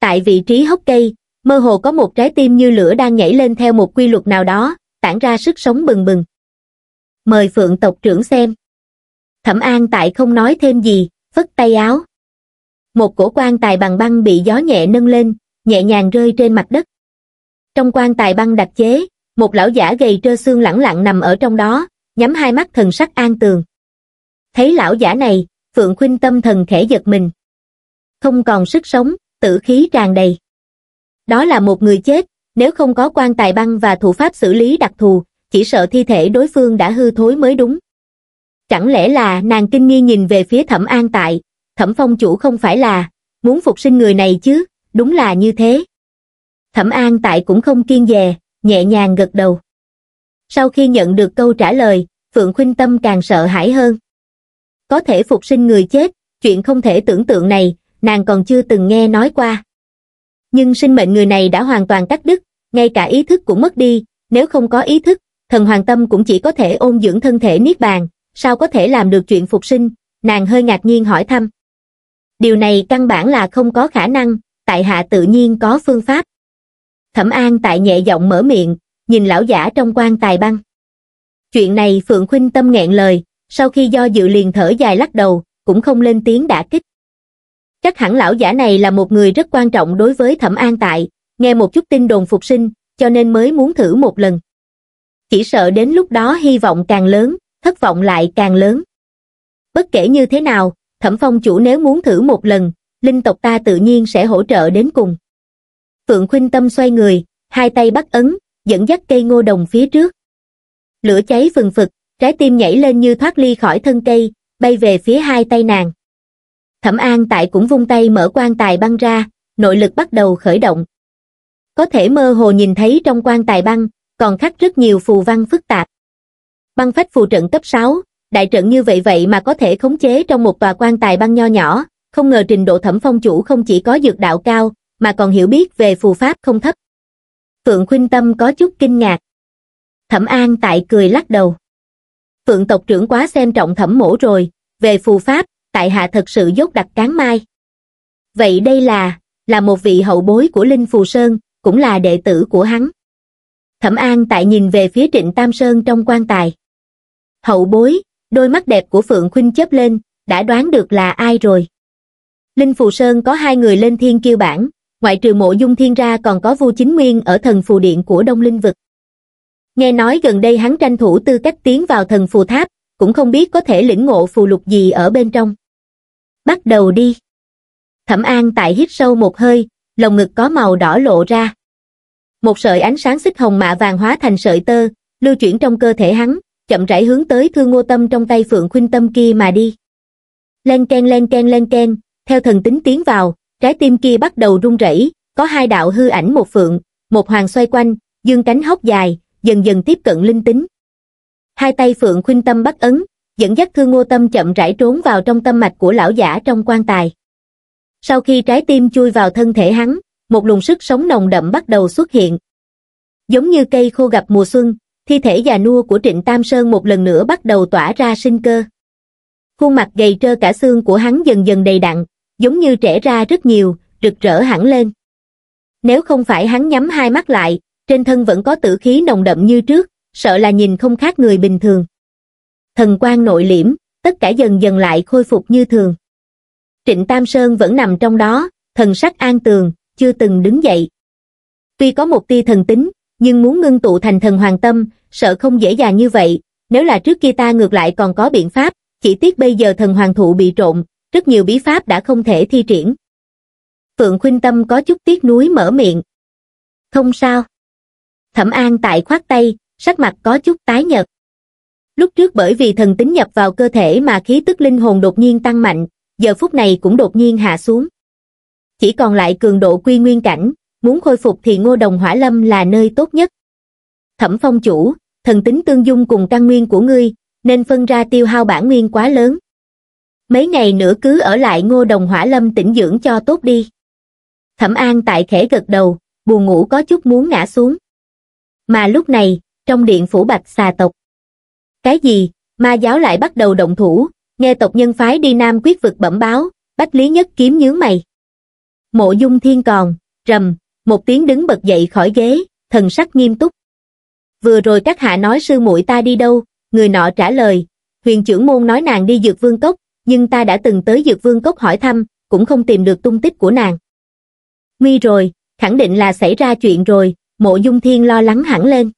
Tại vị trí hốc cây, mơ hồ có một trái tim như lửa đang nhảy lên theo một quy luật nào đó, tản ra sức sống bừng bừng. Mời Phượng tộc trưởng xem. Thẩm An tại không nói thêm gì, phất tay áo. Một cổ quan tài bằng băng bị gió nhẹ nâng lên, nhẹ nhàng rơi trên mặt đất. Trong quan tài băng đặc chế, một lão giả gầy trơ xương lẳng lặng nằm ở trong đó, nhắm hai mắt thần sắc an tường. Thấy lão giả này, Phượng Khuynh tâm thần khẽ giật mình. Không còn sức sống, tử khí tràn đầy. Đó là một người chết, nếu không có quan tài băng và thủ pháp xử lý đặc thù, chỉ sợ thi thể đối phương đã hư thối mới đúng. Chẳng lẽ là nàng kinh nghi nhìn về phía thẩm an tại, thẩm phong chủ không phải là, muốn phục sinh người này chứ, đúng là như thế. Thẩm an tại cũng không kiên dè, nhẹ nhàng gật đầu. Sau khi nhận được câu trả lời, Phượng Khuynh Tâm càng sợ hãi hơn. Có thể phục sinh người chết, chuyện không thể tưởng tượng này, nàng còn chưa từng nghe nói qua. Nhưng sinh mệnh người này đã hoàn toàn cắt đứt, ngay cả ý thức cũng mất đi, nếu không có ý thức, thần hoàng tâm cũng chỉ có thể ôn dưỡng thân thể niết bàn, sao có thể làm được chuyện phục sinh, nàng hơi ngạc nhiên hỏi thăm. Điều này căn bản là không có khả năng, tại hạ tự nhiên có phương pháp. Thẩm An tại nhẹ giọng mở miệng, nhìn lão giả trong quan tài băng. Chuyện này Phượng Khuynh tâm nghẹn lời, sau khi do dự liền thở dài lắc đầu, cũng không lên tiếng đã kích. Chắc hẳn lão giả này là một người rất quan trọng đối với Thẩm An tại, nghe một chút tin đồn phục sinh, cho nên mới muốn thử một lần. Chỉ sợ đến lúc đó hy vọng càng lớn, thất vọng lại càng lớn. Bất kể như thế nào, Thẩm Phong chủ nếu muốn thử một lần, linh tộc ta tự nhiên sẽ hỗ trợ đến cùng. Phượng Khuynh Tâm xoay người, hai tay bắt ấn, dẫn dắt cây ngô đồng phía trước. Lửa cháy phừng phực, trái tim nhảy lên như thoát ly khỏi thân cây, bay về phía hai tay nàng. Thẩm An tại cũng vung tay mở quan tài băng ra, nội lực bắt đầu khởi động. Có thể mơ hồ nhìn thấy trong quan tài băng, còn khắc rất nhiều phù văn phức tạp. Băng phách phù trận cấp 6, đại trận như vậy vậy mà có thể khống chế trong một tòa quan tài băng nho nhỏ, không ngờ trình độ thẩm phong chủ không chỉ có dược đạo cao, mà còn hiểu biết về phù pháp không thấp. Phượng Khuynh Tâm có chút kinh ngạc. Thẩm An tại cười lắc đầu. Phượng tộc trưởng quá xem trọng thẩm mổ rồi, về phù pháp, tại hạ thật sự dốt đặt cán mai. Vậy đây là, là một vị hậu bối của Linh Phù Sơn, cũng là đệ tử của hắn. Thẩm An tại nhìn về phía Trịnh Tam Sơn trong quan tài. Hậu bối, đôi mắt đẹp của Phượng Khuynh chớp lên, đã đoán được là ai rồi. Linh Phù Sơn có hai người lên thiên kiêu bản, ngoại trừ mộ dung thiên ra còn có vua chính nguyên ở thần phù điện của đông linh vực nghe nói gần đây hắn tranh thủ tư cách tiến vào thần phù tháp cũng không biết có thể lĩnh ngộ phù lục gì ở bên trong bắt đầu đi thẩm an tại hít sâu một hơi lồng ngực có màu đỏ lộ ra một sợi ánh sáng xích hồng mạ vàng hóa thành sợi tơ lưu chuyển trong cơ thể hắn chậm rãi hướng tới thương ngô tâm trong tay phượng khuynh tâm kia mà đi len ken len ken len ken theo thần tính tiến vào Trái tim kia bắt đầu rung rẩy, có hai đạo hư ảnh một phượng, một hoàng xoay quanh, dương cánh hốc dài, dần dần tiếp cận linh tính. Hai tay phượng khuynh tâm bắt ấn, dẫn dắt thương ngô tâm chậm rãi trốn vào trong tâm mạch của lão giả trong quan tài. Sau khi trái tim chui vào thân thể hắn, một luồng sức sống nồng đậm bắt đầu xuất hiện. Giống như cây khô gặp mùa xuân, thi thể già nua của Trịnh Tam Sơn một lần nữa bắt đầu tỏa ra sinh cơ. Khuôn mặt gầy trơ cả xương của hắn dần dần đầy đặn, giống như trẻ ra rất nhiều, rực rỡ hẳn lên. Nếu không phải hắn nhắm hai mắt lại, trên thân vẫn có tử khí nồng đậm như trước, sợ là nhìn không khác người bình thường. Thần quan nội liễm, tất cả dần dần lại khôi phục như thường. Trịnh Tam Sơn vẫn nằm trong đó, thần sắc an tường, chưa từng đứng dậy. Tuy có một tia thần tính, nhưng muốn ngưng tụ thành thần hoàng tâm, sợ không dễ dàng như vậy, nếu là trước kia ta ngược lại còn có biện pháp, chỉ tiếc bây giờ thần hoàng thụ bị trộn, rất nhiều bí pháp đã không thể thi triển. Phượng Khuynh Tâm có chút tiếc nuối mở miệng. Không sao. Thẩm An tại khoát tay, sắc mặt có chút tái nhợt. Lúc trước bởi vì thần tính nhập vào cơ thể mà khí tức linh hồn đột nhiên tăng mạnh, giờ phút này cũng đột nhiên hạ xuống. Chỉ còn lại cường độ quy nguyên cảnh, muốn khôi phục thì ngô đồng hỏa lâm là nơi tốt nhất. Thẩm phong chủ, thần tính tương dung cùng căn nguyên của ngươi, nên phân ra tiêu hao bản nguyên quá lớn mấy ngày nữa cứ ở lại ngô đồng hỏa lâm tĩnh dưỡng cho tốt đi thẩm an tại khẽ gật đầu buồn ngủ có chút muốn ngã xuống mà lúc này trong điện phủ bạch xà tộc cái gì ma giáo lại bắt đầu động thủ nghe tộc nhân phái đi nam quyết vực bẩm báo bách lý nhất kiếm nhướng mày mộ dung thiên còn rầm một tiếng đứng bật dậy khỏi ghế thần sắc nghiêm túc vừa rồi các hạ nói sư muội ta đi đâu người nọ trả lời huyền trưởng môn nói nàng đi dược vương cốc nhưng ta đã từng tới Dược Vương Cốc hỏi thăm, cũng không tìm được tung tích của nàng. Nguy rồi, khẳng định là xảy ra chuyện rồi, mộ dung thiên lo lắng hẳn lên.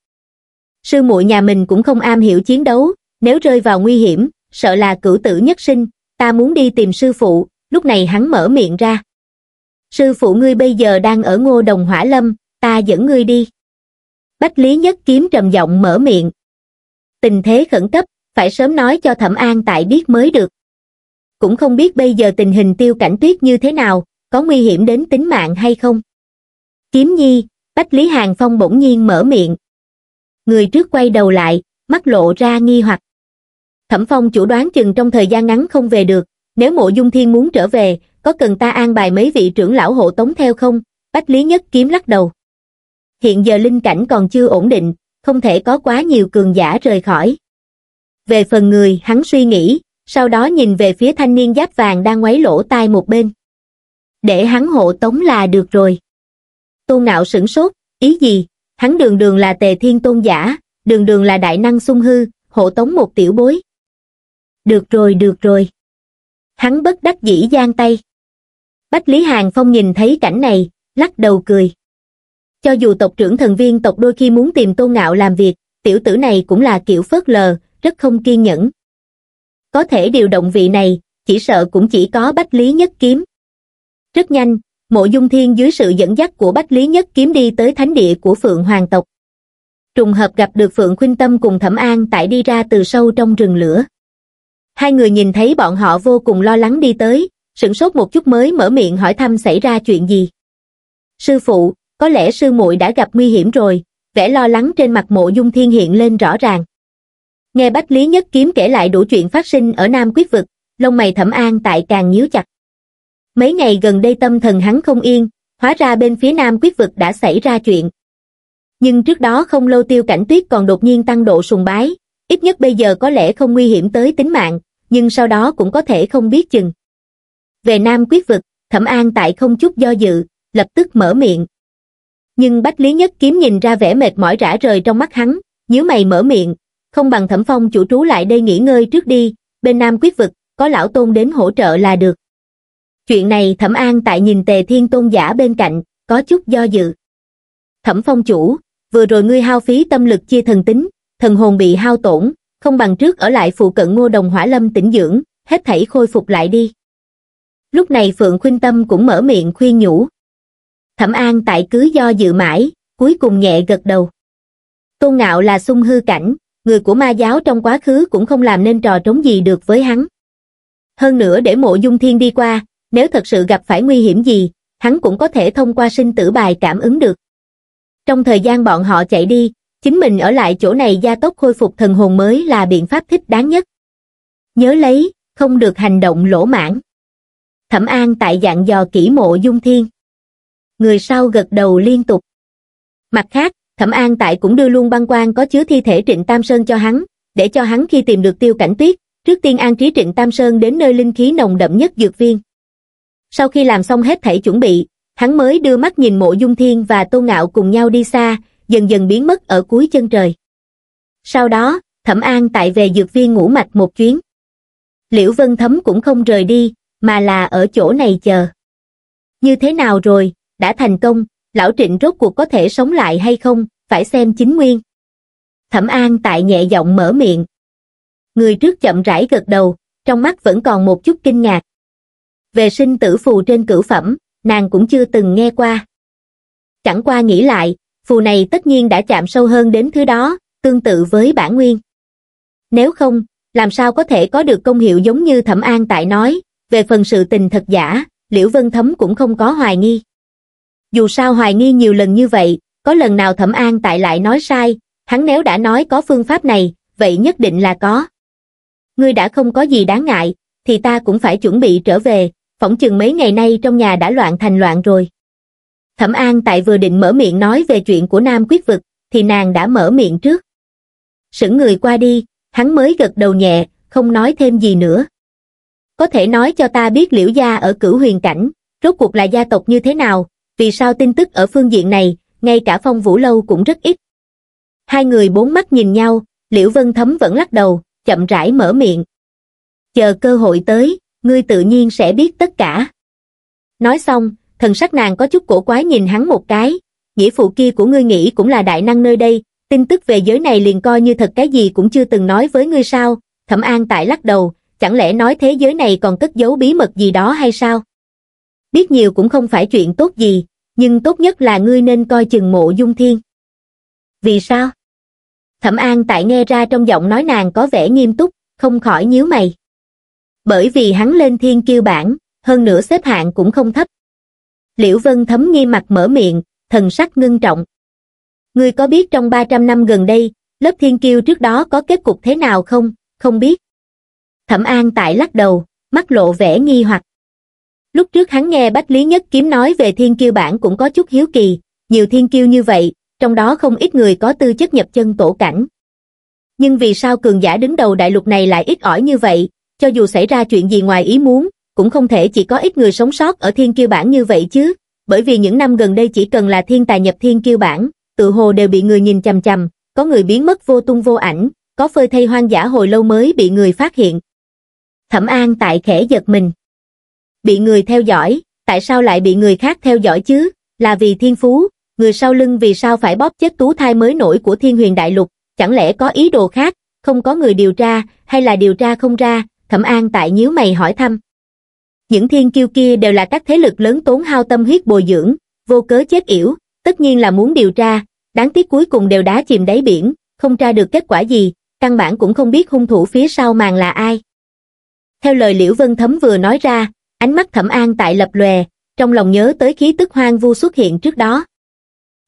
Sư muội nhà mình cũng không am hiểu chiến đấu, nếu rơi vào nguy hiểm, sợ là cử tử nhất sinh, ta muốn đi tìm sư phụ, lúc này hắn mở miệng ra. Sư phụ ngươi bây giờ đang ở ngô đồng hỏa lâm, ta dẫn ngươi đi. Bách Lý Nhất Kiếm trầm giọng mở miệng. Tình thế khẩn cấp, phải sớm nói cho Thẩm An tại biết mới được cũng không biết bây giờ tình hình tiêu cảnh tuyết như thế nào, có nguy hiểm đến tính mạng hay không. Kiếm nhi, Bách Lý Hàng Phong bỗng nhiên mở miệng. Người trước quay đầu lại, mắt lộ ra nghi hoặc. Thẩm Phong chủ đoán chừng trong thời gian ngắn không về được, nếu mộ dung thiên muốn trở về, có cần ta an bài mấy vị trưởng lão hộ tống theo không? Bách Lý Nhất kiếm lắc đầu. Hiện giờ linh cảnh còn chưa ổn định, không thể có quá nhiều cường giả rời khỏi. Về phần người, hắn suy nghĩ, sau đó nhìn về phía thanh niên giáp vàng đang ngoáy lỗ tai một bên. Để hắn hộ tống là được rồi. Tôn ngạo sửng sốt, ý gì, hắn đường đường là tề thiên tôn giả, đường đường là đại năng sung hư, hộ tống một tiểu bối. Được rồi, được rồi. Hắn bất đắc dĩ giang tay. Bách Lý Hàng Phong nhìn thấy cảnh này, lắc đầu cười. Cho dù tộc trưởng thần viên tộc đôi khi muốn tìm tôn ngạo làm việc, tiểu tử này cũng là kiểu phớt lờ, rất không kiên nhẫn có thể điều động vị này, chỉ sợ cũng chỉ có Bách Lý Nhất Kiếm. Rất nhanh, mộ dung thiên dưới sự dẫn dắt của Bách Lý Nhất Kiếm đi tới thánh địa của Phượng Hoàng tộc. Trùng hợp gặp được Phượng Khuynh Tâm cùng Thẩm An tại đi ra từ sâu trong rừng lửa. Hai người nhìn thấy bọn họ vô cùng lo lắng đi tới, sửng sốt một chút mới mở miệng hỏi thăm xảy ra chuyện gì. Sư phụ, có lẽ sư muội đã gặp nguy hiểm rồi, vẻ lo lắng trên mặt mộ dung thiên hiện lên rõ ràng nghe bách lý nhất kiếm kể lại đủ chuyện phát sinh ở nam quyết vực lông mày thẩm an tại càng nhíu chặt mấy ngày gần đây tâm thần hắn không yên hóa ra bên phía nam quyết vực đã xảy ra chuyện nhưng trước đó không lâu tiêu cảnh tuyết còn đột nhiên tăng độ sùng bái ít nhất bây giờ có lẽ không nguy hiểm tới tính mạng nhưng sau đó cũng có thể không biết chừng về nam quyết vực thẩm an tại không chút do dự lập tức mở miệng nhưng bách lý nhất kiếm nhìn ra vẻ mệt mỏi rã rời trong mắt hắn nhíu mày mở miệng không bằng thẩm phong chủ trú lại đây nghỉ ngơi trước đi, bên Nam quyết vực, có lão tôn đến hỗ trợ là được. Chuyện này thẩm an tại nhìn tề thiên tôn giả bên cạnh, có chút do dự. Thẩm phong chủ, vừa rồi ngươi hao phí tâm lực chia thần tính, thần hồn bị hao tổn, không bằng trước ở lại phụ cận ngô đồng hỏa lâm tĩnh dưỡng, hết thảy khôi phục lại đi. Lúc này Phượng Khuynh Tâm cũng mở miệng khuyên nhủ. Thẩm An tại cứ do dự mãi, cuối cùng nhẹ gật đầu. Tôn Ngạo là sung hư cảnh, người của ma giáo trong quá khứ cũng không làm nên trò trống gì được với hắn. Hơn nữa để mộ dung thiên đi qua, nếu thật sự gặp phải nguy hiểm gì, hắn cũng có thể thông qua sinh tử bài cảm ứng được. Trong thời gian bọn họ chạy đi, chính mình ở lại chỗ này gia tốc khôi phục thần hồn mới là biện pháp thích đáng nhất. Nhớ lấy, không được hành động lỗ mãn. Thẩm An tại dạng dò kỹ mộ dung thiên. Người sau gật đầu liên tục. Mặt khác, Thẩm An Tại cũng đưa luôn băng quan có chứa thi thể Trịnh Tam Sơn cho hắn, để cho hắn khi tìm được tiêu cảnh tuyết, trước tiên an trí Trịnh Tam Sơn đến nơi linh khí nồng đậm nhất dược viên. Sau khi làm xong hết thảy chuẩn bị, hắn mới đưa mắt nhìn mộ dung thiên và tô ngạo cùng nhau đi xa, dần dần biến mất ở cuối chân trời. Sau đó, Thẩm An Tại về dược viên ngủ mạch một chuyến. Liễu Vân Thấm cũng không rời đi, mà là ở chỗ này chờ. Như thế nào rồi, đã thành công, lão trịnh rốt cuộc có thể sống lại hay không, phải xem chính nguyên. Thẩm An tại nhẹ giọng mở miệng. Người trước chậm rãi gật đầu, trong mắt vẫn còn một chút kinh ngạc. Về sinh tử phù trên cửu phẩm, nàng cũng chưa từng nghe qua. Chẳng qua nghĩ lại, phù này tất nhiên đã chạm sâu hơn đến thứ đó, tương tự với bản nguyên. Nếu không, làm sao có thể có được công hiệu giống như Thẩm An tại nói, về phần sự tình thật giả, Liễu Vân Thấm cũng không có hoài nghi dù sao hoài nghi nhiều lần như vậy, có lần nào Thẩm An tại lại nói sai, hắn nếu đã nói có phương pháp này, vậy nhất định là có. Ngươi đã không có gì đáng ngại, thì ta cũng phải chuẩn bị trở về, phỏng chừng mấy ngày nay trong nhà đã loạn thành loạn rồi. Thẩm An tại vừa định mở miệng nói về chuyện của Nam Quyết Vực, thì nàng đã mở miệng trước. Sững người qua đi, hắn mới gật đầu nhẹ, không nói thêm gì nữa. Có thể nói cho ta biết liễu gia ở cửu huyền cảnh, rốt cuộc là gia tộc như thế nào, vì sao tin tức ở phương diện này ngay cả phong vũ lâu cũng rất ít hai người bốn mắt nhìn nhau liễu vân thấm vẫn lắc đầu chậm rãi mở miệng chờ cơ hội tới ngươi tự nhiên sẽ biết tất cả nói xong thần sắc nàng có chút cổ quái nhìn hắn một cái nghĩa phụ kia của ngươi nghĩ cũng là đại năng nơi đây tin tức về giới này liền coi như thật cái gì cũng chưa từng nói với ngươi sao thẩm an tại lắc đầu chẳng lẽ nói thế giới này còn cất giấu bí mật gì đó hay sao biết nhiều cũng không phải chuyện tốt gì, nhưng tốt nhất là ngươi nên coi chừng mộ dung thiên. Vì sao? Thẩm An tại nghe ra trong giọng nói nàng có vẻ nghiêm túc, không khỏi nhíu mày. Bởi vì hắn lên thiên kiêu bản, hơn nữa xếp hạng cũng không thấp. Liễu Vân thấm nghi mặt mở miệng, thần sắc ngưng trọng. Ngươi có biết trong 300 năm gần đây, lớp thiên kiêu trước đó có kết cục thế nào không? Không biết. Thẩm An tại lắc đầu, mắt lộ vẻ nghi hoặc lúc trước hắn nghe bách lý nhất kiếm nói về thiên kiêu bản cũng có chút hiếu kỳ nhiều thiên kiêu như vậy trong đó không ít người có tư chất nhập chân tổ cảnh nhưng vì sao cường giả đứng đầu đại lục này lại ít ỏi như vậy cho dù xảy ra chuyện gì ngoài ý muốn cũng không thể chỉ có ít người sống sót ở thiên kiêu bản như vậy chứ bởi vì những năm gần đây chỉ cần là thiên tài nhập thiên kiêu bản tự hồ đều bị người nhìn chằm chằm có người biến mất vô tung vô ảnh có phơi thay hoang dã hồi lâu mới bị người phát hiện thẩm an tại khẽ giật mình bị người theo dõi, tại sao lại bị người khác theo dõi chứ? Là vì thiên phú, người sau lưng vì sao phải bóp chết tú thai mới nổi của thiên huyền đại lục, chẳng lẽ có ý đồ khác, không có người điều tra, hay là điều tra không ra, thẩm an tại nhíu mày hỏi thăm. Những thiên kiêu kia đều là các thế lực lớn tốn hao tâm huyết bồi dưỡng, vô cớ chết yểu, tất nhiên là muốn điều tra, đáng tiếc cuối cùng đều đá chìm đáy biển, không tra được kết quả gì, căn bản cũng không biết hung thủ phía sau màn là ai. Theo lời Liễu Vân Thấm vừa nói ra, ánh mắt thẩm an tại lập lòe trong lòng nhớ tới khí tức hoang vu xuất hiện trước đó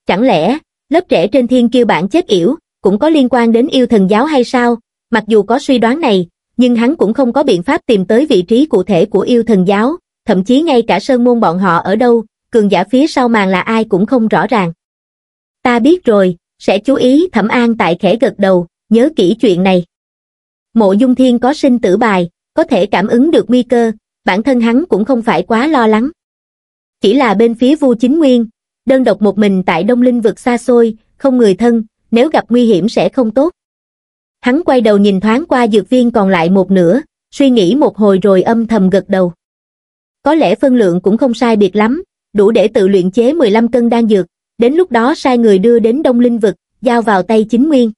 chẳng lẽ lớp trẻ trên thiên kiêu bản chết yểu cũng có liên quan đến yêu thần giáo hay sao mặc dù có suy đoán này nhưng hắn cũng không có biện pháp tìm tới vị trí cụ thể của yêu thần giáo thậm chí ngay cả sơn môn bọn họ ở đâu cường giả phía sau màn là ai cũng không rõ ràng ta biết rồi sẽ chú ý thẩm an tại khẽ gật đầu nhớ kỹ chuyện này mộ dung thiên có sinh tử bài có thể cảm ứng được nguy cơ bản thân hắn cũng không phải quá lo lắng. Chỉ là bên phía Vu Chính Nguyên, đơn độc một mình tại Đông Linh vực xa xôi, không người thân, nếu gặp nguy hiểm sẽ không tốt. Hắn quay đầu nhìn thoáng qua dược viên còn lại một nửa, suy nghĩ một hồi rồi âm thầm gật đầu. Có lẽ phân lượng cũng không sai biệt lắm, đủ để tự luyện chế 15 cân đan dược, đến lúc đó sai người đưa đến Đông Linh vực, giao vào tay chính nguyên.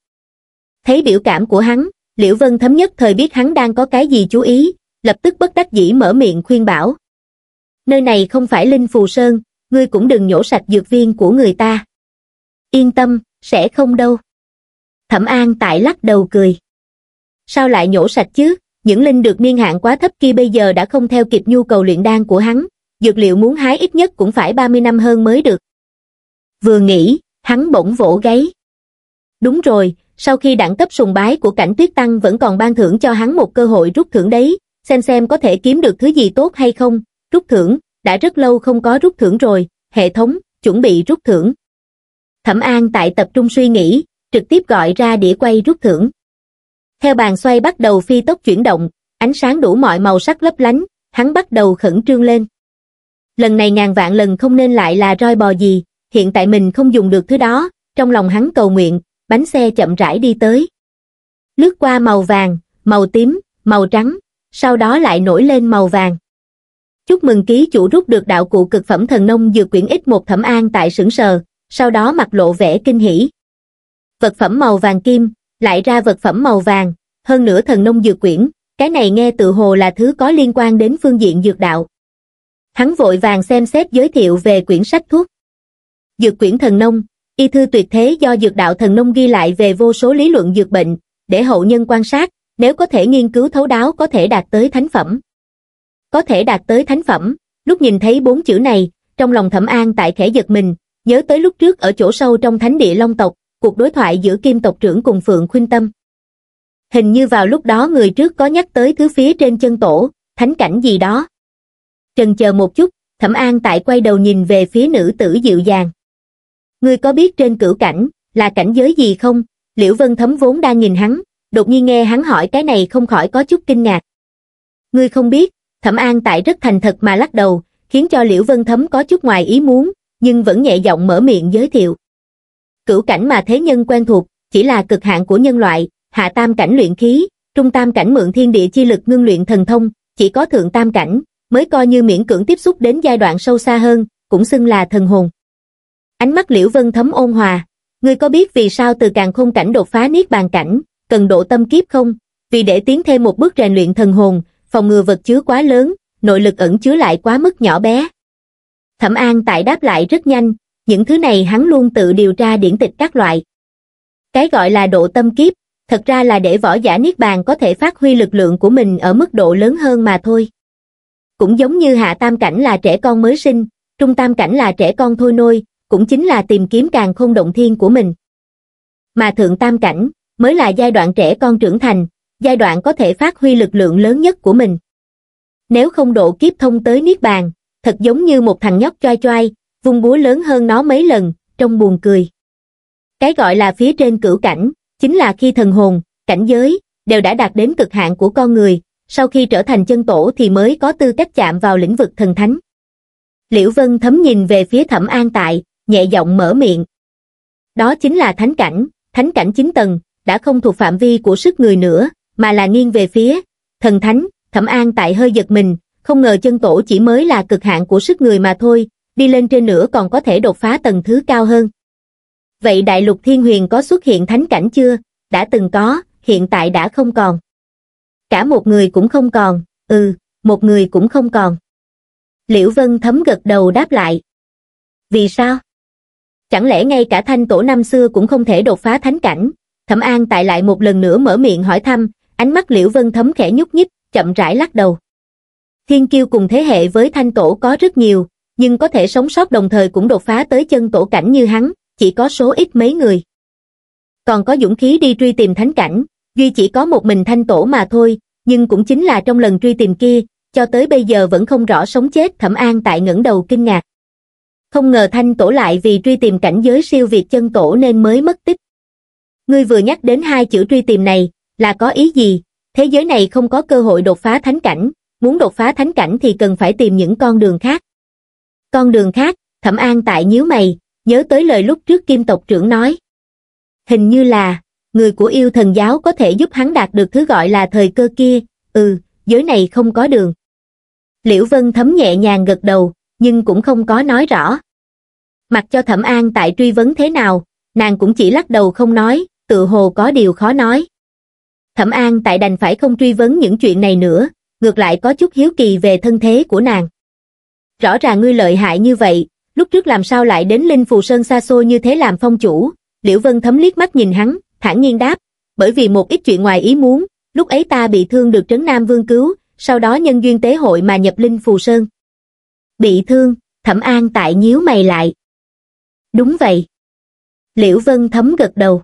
Thấy biểu cảm của hắn, Liễu Vân thấm nhất thời biết hắn đang có cái gì chú ý, lập tức bất đắc dĩ mở miệng khuyên bảo nơi này không phải linh phù sơn ngươi cũng đừng nhổ sạch dược viên của người ta yên tâm sẽ không đâu thẩm an tại lắc đầu cười sao lại nhổ sạch chứ những linh được niên hạn quá thấp kia bây giờ đã không theo kịp nhu cầu luyện đan của hắn dược liệu muốn hái ít nhất cũng phải 30 năm hơn mới được vừa nghĩ hắn bỗng vỗ gáy đúng rồi sau khi đẳng cấp sùng bái của cảnh tuyết tăng vẫn còn ban thưởng cho hắn một cơ hội rút thưởng đấy xem xem có thể kiếm được thứ gì tốt hay không, rút thưởng, đã rất lâu không có rút thưởng rồi, hệ thống, chuẩn bị rút thưởng. Thẩm An tại tập trung suy nghĩ, trực tiếp gọi ra đĩa quay rút thưởng. Theo bàn xoay bắt đầu phi tốc chuyển động, ánh sáng đủ mọi màu sắc lấp lánh, hắn bắt đầu khẩn trương lên. Lần này ngàn vạn lần không nên lại là roi bò gì, hiện tại mình không dùng được thứ đó, trong lòng hắn cầu nguyện, bánh xe chậm rãi đi tới. Lướt qua màu vàng, màu tím, màu trắng, sau đó lại nổi lên màu vàng. Chúc mừng ký chủ rút được đạo cụ cực phẩm thần nông dược quyển ít một thẩm an tại sững sờ, sau đó mặt lộ vẻ kinh hỉ. Vật phẩm màu vàng kim, lại ra vật phẩm màu vàng, hơn nữa thần nông dược quyển, cái này nghe tự hồ là thứ có liên quan đến phương diện dược đạo. Hắn vội vàng xem xét giới thiệu về quyển sách thuốc. Dược quyển thần nông, y thư tuyệt thế do dược đạo thần nông ghi lại về vô số lý luận dược bệnh, để hậu nhân quan sát, nếu có thể nghiên cứu thấu đáo có thể đạt tới thánh phẩm. Có thể đạt tới thánh phẩm, lúc nhìn thấy bốn chữ này, trong lòng thẩm an tại khẽ giật mình, nhớ tới lúc trước ở chỗ sâu trong thánh địa Long tộc, cuộc đối thoại giữa Kim tộc trưởng cùng Phượng Khuynh Tâm. Hình như vào lúc đó người trước có nhắc tới thứ phía trên chân tổ, thánh cảnh gì đó. Trần chờ một chút, Thẩm An tại quay đầu nhìn về phía nữ tử dịu dàng. Ngươi có biết trên cửu cảnh, là cảnh giới gì không? Liễu Vân Thấm vốn đang nhìn hắn, đột nhiên nghe hắn hỏi cái này không khỏi có chút kinh ngạc. Ngươi không biết, Thẩm An tại rất thành thật mà lắc đầu, khiến cho Liễu Vân Thấm có chút ngoài ý muốn, nhưng vẫn nhẹ giọng mở miệng giới thiệu. Cửu cảnh mà thế nhân quen thuộc, chỉ là cực hạn của nhân loại, hạ tam cảnh luyện khí, trung tam cảnh mượn thiên địa chi lực ngưng luyện thần thông, chỉ có thượng tam cảnh, mới coi như miễn cưỡng tiếp xúc đến giai đoạn sâu xa hơn, cũng xưng là thần hồn. Ánh mắt Liễu Vân Thấm ôn hòa, ngươi có biết vì sao từ càng khôn cảnh đột phá niết bàn cảnh, cần độ tâm kiếp không? Vì để tiến thêm một bước rèn luyện thần hồn, phòng ngừa vật chứa quá lớn, nội lực ẩn chứa lại quá mức nhỏ bé. Thẩm An tại đáp lại rất nhanh, những thứ này hắn luôn tự điều tra điển tịch các loại. Cái gọi là độ tâm kiếp, thật ra là để võ giả Niết Bàn có thể phát huy lực lượng của mình ở mức độ lớn hơn mà thôi. Cũng giống như hạ tam cảnh là trẻ con mới sinh, trung tam cảnh là trẻ con thôi nôi, cũng chính là tìm kiếm càng không động thiên của mình. Mà thượng tam cảnh, mới là giai đoạn trẻ con trưởng thành, giai đoạn có thể phát huy lực lượng lớn nhất của mình. Nếu không độ kiếp thông tới Niết Bàn, thật giống như một thằng nhóc choai choai, vung búa lớn hơn nó mấy lần, trong buồn cười. Cái gọi là phía trên cửu cảnh, chính là khi thần hồn, cảnh giới, đều đã đạt đến cực hạn của con người, sau khi trở thành chân tổ thì mới có tư cách chạm vào lĩnh vực thần thánh. Liễu Vân thấm nhìn về phía thẩm an tại, nhẹ giọng mở miệng. Đó chính là thánh cảnh, thánh cảnh chính tầng, đã không thuộc phạm vi của sức người nữa, mà là nghiêng về phía. Thần thánh, thẩm an tại hơi giật mình, không ngờ chân tổ chỉ mới là cực hạn của sức người mà thôi, đi lên trên nữa còn có thể đột phá tầng thứ cao hơn. Vậy đại lục thiên huyền có xuất hiện thánh cảnh chưa? Đã từng có, hiện tại đã không còn. Cả một người cũng không còn, ừ, một người cũng không còn. Liễu Vân thấm gật đầu đáp lại. Vì sao? Chẳng lẽ ngay cả thanh tổ năm xưa cũng không thể đột phá thánh cảnh, Thẩm An tại lại một lần nữa mở miệng hỏi thăm, ánh mắt Liễu Vân Thấm khẽ nhúc nhích, chậm rãi lắc đầu. Thiên kiêu cùng thế hệ với Thanh Tổ có rất nhiều, nhưng có thể sống sót đồng thời cũng đột phá tới chân tổ cảnh như hắn, chỉ có số ít mấy người. Còn có dũng khí đi truy tìm thánh cảnh, duy chỉ có một mình Thanh Tổ mà thôi, nhưng cũng chính là trong lần truy tìm kia, cho tới bây giờ vẫn không rõ sống chết Thẩm An tại ngẩng đầu kinh ngạc. Không ngờ Thanh Tổ lại vì truy tìm cảnh giới siêu việt chân tổ nên mới mất tích ngươi vừa nhắc đến hai chữ truy tìm này, là có ý gì? Thế giới này không có cơ hội đột phá thánh cảnh, muốn đột phá thánh cảnh thì cần phải tìm những con đường khác. Con đường khác, Thẩm An tại nhíu mày, nhớ tới lời lúc trước Kim tộc trưởng nói. Hình như là, người của yêu thần giáo có thể giúp hắn đạt được thứ gọi là thời cơ kia, ừ, giới này không có đường. Liễu Vân thấm nhẹ nhàng gật đầu, nhưng cũng không có nói rõ. Mặc cho Thẩm An tại truy vấn thế nào, nàng cũng chỉ lắc đầu không nói, tự hồ có điều khó nói. Thẩm An tại đành phải không truy vấn những chuyện này nữa, ngược lại có chút hiếu kỳ về thân thế của nàng. Rõ ràng ngươi lợi hại như vậy, lúc trước làm sao lại đến Linh Phù Sơn xa xôi như thế làm phong chủ, Liễu Vân thấm liếc mắt nhìn hắn, thản nhiên đáp, bởi vì một ít chuyện ngoài ý muốn, lúc ấy ta bị thương được Trấn Nam Vương cứu, sau đó nhân duyên tế hội mà nhập Linh Phù Sơn. Bị thương, Thẩm An tại nhíu mày lại. Đúng vậy. Liễu Vân thấm gật đầu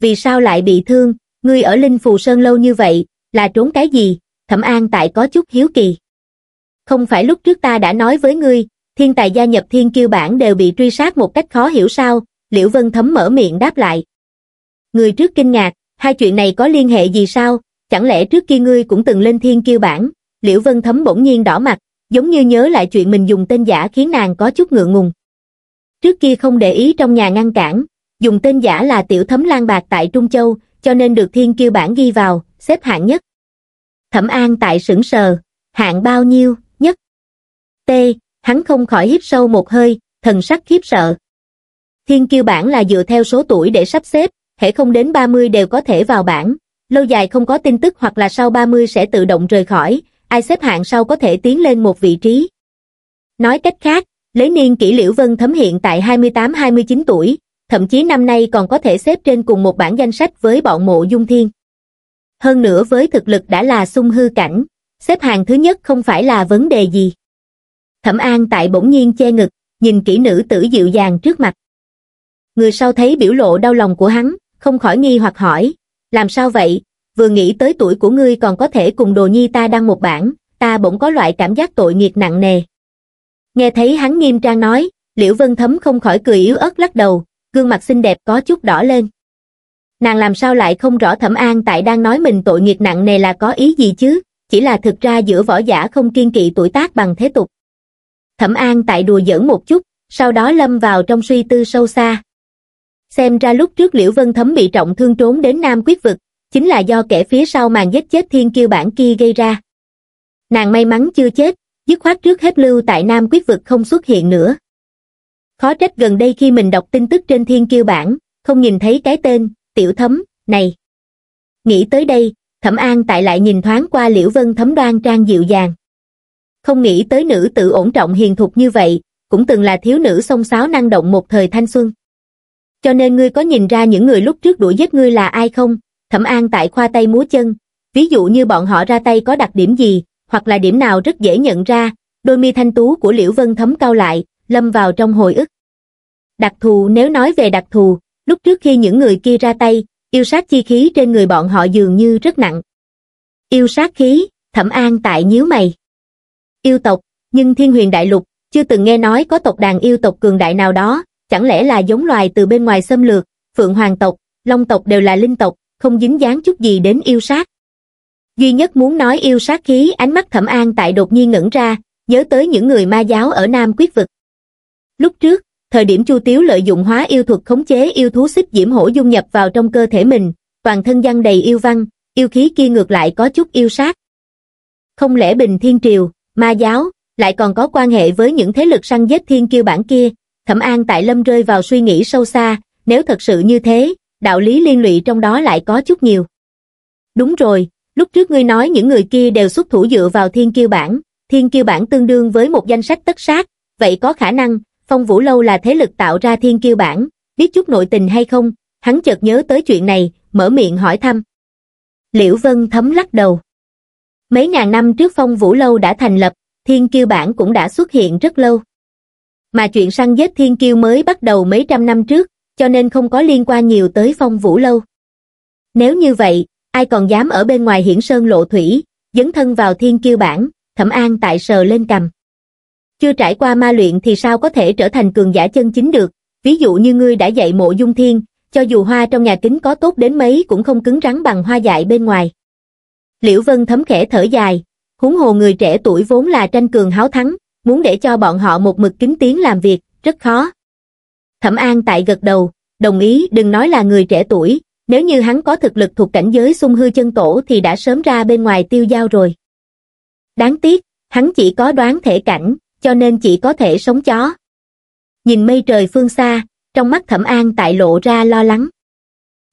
vì sao lại bị thương, ngươi ở Linh Phù Sơn lâu như vậy, là trốn cái gì, Thẩm An tại có chút hiếu kỳ. Không phải lúc trước ta đã nói với ngươi, thiên tài gia nhập thiên kiêu bản đều bị truy sát một cách khó hiểu sao, Liễu Vân Thấm mở miệng đáp lại. Người trước kinh ngạc, hai chuyện này có liên hệ gì sao, chẳng lẽ trước kia ngươi cũng từng lên thiên kiêu bản, Liễu Vân Thấm bỗng nhiên đỏ mặt, giống như nhớ lại chuyện mình dùng tên giả khiến nàng có chút ngượng ngùng. Trước kia không để ý trong nhà ngăn cản, dùng tên giả là tiểu thấm lan bạc tại trung châu cho nên được thiên kiêu bản ghi vào xếp hạng nhất thẩm an tại sững sờ hạng bao nhiêu nhất t hắn không khỏi hít sâu một hơi thần sắc khiếp sợ thiên kiêu bản là dựa theo số tuổi để sắp xếp hệ không đến 30 đều có thể vào bảng lâu dài không có tin tức hoặc là sau 30 sẽ tự động rời khỏi ai xếp hạng sau có thể tiến lên một vị trí nói cách khác lấy niên kỷ liễu vân thấm hiện tại 28-29 tuổi thậm chí năm nay còn có thể xếp trên cùng một bản danh sách với bọn mộ dung thiên. Hơn nữa với thực lực đã là sung hư cảnh, xếp hàng thứ nhất không phải là vấn đề gì. Thẩm An tại bỗng nhiên che ngực, nhìn kỹ nữ tử dịu dàng trước mặt. Người sau thấy biểu lộ đau lòng của hắn, không khỏi nghi hoặc hỏi, làm sao vậy, vừa nghĩ tới tuổi của ngươi còn có thể cùng đồ nhi ta đăng một bản, ta bỗng có loại cảm giác tội nghiệt nặng nề. Nghe thấy hắn nghiêm trang nói, Liễu Vân Thấm không khỏi cười yếu ớt lắc đầu, gương mặt xinh đẹp có chút đỏ lên. Nàng làm sao lại không rõ Thẩm An tại đang nói mình tội nghiệp nặng nề là có ý gì chứ, chỉ là thực ra giữa võ giả không kiên kỵ tuổi tác bằng thế tục. Thẩm An tại đùa giỡn một chút, sau đó lâm vào trong suy tư sâu xa. Xem ra lúc trước Liễu Vân Thấm bị trọng thương trốn đến Nam Quyết Vực, chính là do kẻ phía sau màn giết chết thiên kiêu bản kia gây ra. Nàng may mắn chưa chết, dứt khoát trước hết lưu tại Nam Quyết Vực không xuất hiện nữa khó trách gần đây khi mình đọc tin tức trên thiên kiêu bản không nhìn thấy cái tên tiểu thấm này nghĩ tới đây thẩm an tại lại nhìn thoáng qua liễu vân thấm đoan trang dịu dàng không nghĩ tới nữ tự ổn trọng hiền thục như vậy cũng từng là thiếu nữ xông xáo năng động một thời thanh xuân cho nên ngươi có nhìn ra những người lúc trước đuổi giết ngươi là ai không thẩm an tại khoa tay múa chân ví dụ như bọn họ ra tay có đặc điểm gì hoặc là điểm nào rất dễ nhận ra đôi mi thanh tú của liễu vân thấm cao lại lâm vào trong hồi ức. Đặc thù nếu nói về đặc thù, lúc trước khi những người kia ra tay, yêu sát chi khí trên người bọn họ dường như rất nặng. Yêu sát khí, thẩm an tại nhíu mày. Yêu tộc, nhưng thiên huyền đại lục, chưa từng nghe nói có tộc đàn yêu tộc cường đại nào đó, chẳng lẽ là giống loài từ bên ngoài xâm lược, phượng hoàng tộc, long tộc đều là linh tộc, không dính dáng chút gì đến yêu sát. Duy nhất muốn nói yêu sát khí ánh mắt thẩm an tại đột nhiên ngẩn ra, nhớ tới những người ma giáo ở Nam quyết vực. Lúc trước, thời điểm Chu Tiếu lợi dụng hóa yêu thuật khống chế yêu thú xích diễm hổ dung nhập vào trong cơ thể mình, toàn thân giăng đầy yêu văn, yêu khí kia ngược lại có chút yêu sát. Không lẽ Bình Thiên Triều, Ma Giáo, lại còn có quan hệ với những thế lực săn giết thiên kiêu bản kia, Thẩm An tại Lâm rơi vào suy nghĩ sâu xa, nếu thật sự như thế, đạo lý liên lụy trong đó lại có chút nhiều. Đúng rồi, lúc trước ngươi nói những người kia đều xuất thủ dựa vào thiên kiêu bản, thiên kiêu bản tương đương với một danh sách tất sát, vậy có khả năng, phong vũ lâu là thế lực tạo ra thiên kiêu bản, biết chút nội tình hay không, hắn chợt nhớ tới chuyện này, mở miệng hỏi thăm. Liễu Vân thấm lắc đầu. Mấy ngàn năm trước phong vũ lâu đã thành lập, thiên kiêu bản cũng đã xuất hiện rất lâu. Mà chuyện săn giết thiên kiêu mới bắt đầu mấy trăm năm trước, cho nên không có liên quan nhiều tới phong vũ lâu. Nếu như vậy, ai còn dám ở bên ngoài hiển sơn lộ thủy, dấn thân vào thiên kiêu bản, thẩm an tại sờ lên cầm. Chưa trải qua ma luyện thì sao có thể trở thành cường giả chân chính được, ví dụ như ngươi đã dạy mộ dung thiên, cho dù hoa trong nhà kính có tốt đến mấy cũng không cứng rắn bằng hoa dại bên ngoài. Liễu Vân thấm khẽ thở dài, huống hồ người trẻ tuổi vốn là tranh cường háo thắng, muốn để cho bọn họ một mực kính tiếng làm việc, rất khó. Thẩm An tại gật đầu, đồng ý đừng nói là người trẻ tuổi, nếu như hắn có thực lực thuộc cảnh giới xung hư chân tổ thì đã sớm ra bên ngoài tiêu giao rồi. Đáng tiếc, hắn chỉ có đoán thể cảnh, cho nên chỉ có thể sống chó. Nhìn mây trời phương xa, trong mắt Thẩm An tại lộ ra lo lắng.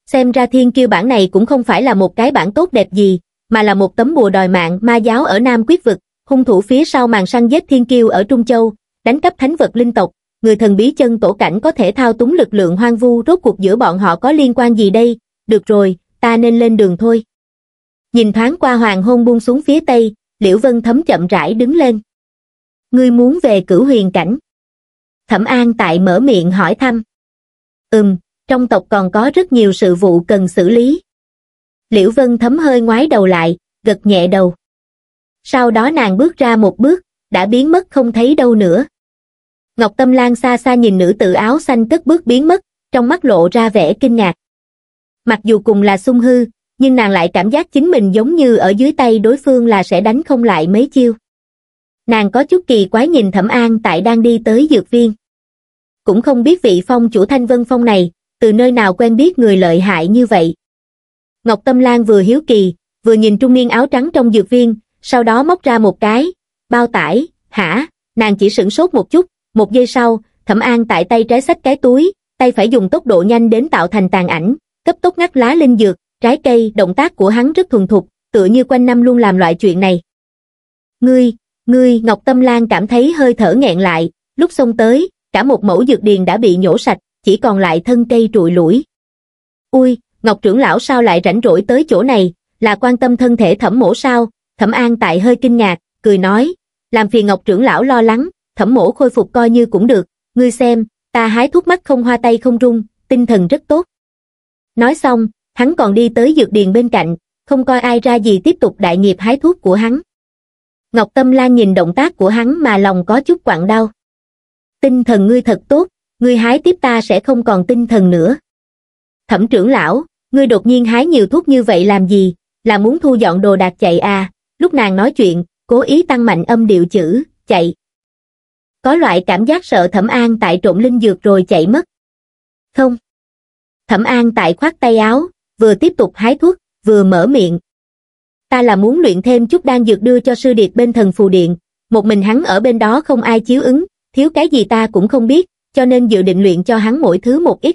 Xem ra thiên kiêu bản này cũng không phải là một cái bản tốt đẹp gì, mà là một tấm bùa đòi mạng ma giáo ở Nam quyết vực, hung thủ phía sau màn săn giết thiên kiêu ở Trung Châu, đánh cắp thánh vật linh tộc, người thần bí chân tổ cảnh có thể thao túng lực lượng hoang vu rốt cuộc giữa bọn họ có liên quan gì đây, được rồi, ta nên lên đường thôi. Nhìn thoáng qua hoàng hôn buông xuống phía tây, Liễu Vân Thấm chậm rãi đứng lên ngươi muốn về cửu huyền cảnh thẩm an tại mở miệng hỏi thăm ừm trong tộc còn có rất nhiều sự vụ cần xử lý liễu vân thấm hơi ngoái đầu lại gật nhẹ đầu sau đó nàng bước ra một bước đã biến mất không thấy đâu nữa ngọc tâm lan xa xa nhìn nữ tử áo xanh cất bước biến mất trong mắt lộ ra vẻ kinh ngạc mặc dù cùng là xung hư nhưng nàng lại cảm giác chính mình giống như ở dưới tay đối phương là sẽ đánh không lại mấy chiêu nàng có chút kỳ quái nhìn thẩm an tại đang đi tới dược viên. Cũng không biết vị phong chủ thanh vân phong này, từ nơi nào quen biết người lợi hại như vậy. Ngọc Tâm Lan vừa hiếu kỳ, vừa nhìn trung niên áo trắng trong dược viên, sau đó móc ra một cái, bao tải, hả, nàng chỉ sửng sốt một chút, một giây sau, thẩm an tại tay trái sách cái túi, tay phải dùng tốc độ nhanh đến tạo thành tàn ảnh, cấp tốc ngắt lá linh dược, trái cây, động tác của hắn rất thuần thục, tựa như quanh năm luôn làm loại chuyện này. Ngươi, Ngươi Ngọc Tâm Lan cảm thấy hơi thở nghẹn lại, lúc xông tới, cả một mẫu dược điền đã bị nhổ sạch, chỉ còn lại thân cây trụi lủi. Ui, Ngọc trưởng lão sao lại rảnh rỗi tới chỗ này, là quan tâm thân thể thẩm mổ sao, thẩm an tại hơi kinh ngạc, cười nói, làm phiền Ngọc trưởng lão lo lắng, thẩm mổ khôi phục coi như cũng được, ngươi xem, ta hái thuốc mắt không hoa tay không rung, tinh thần rất tốt. Nói xong, hắn còn đi tới dược điền bên cạnh, không coi ai ra gì tiếp tục đại nghiệp hái thuốc của hắn ngọc tâm lan nhìn động tác của hắn mà lòng có chút quặn đau tinh thần ngươi thật tốt ngươi hái tiếp ta sẽ không còn tinh thần nữa thẩm trưởng lão ngươi đột nhiên hái nhiều thuốc như vậy làm gì là muốn thu dọn đồ đạc chạy à lúc nàng nói chuyện cố ý tăng mạnh âm điệu chữ chạy có loại cảm giác sợ thẩm an tại trộm linh dược rồi chạy mất không thẩm an tại khoát tay áo vừa tiếp tục hái thuốc vừa mở miệng ta là muốn luyện thêm chút đan dược đưa cho sư điệt bên thần phù điện, một mình hắn ở bên đó không ai chiếu ứng, thiếu cái gì ta cũng không biết, cho nên dự định luyện cho hắn mỗi thứ một ít.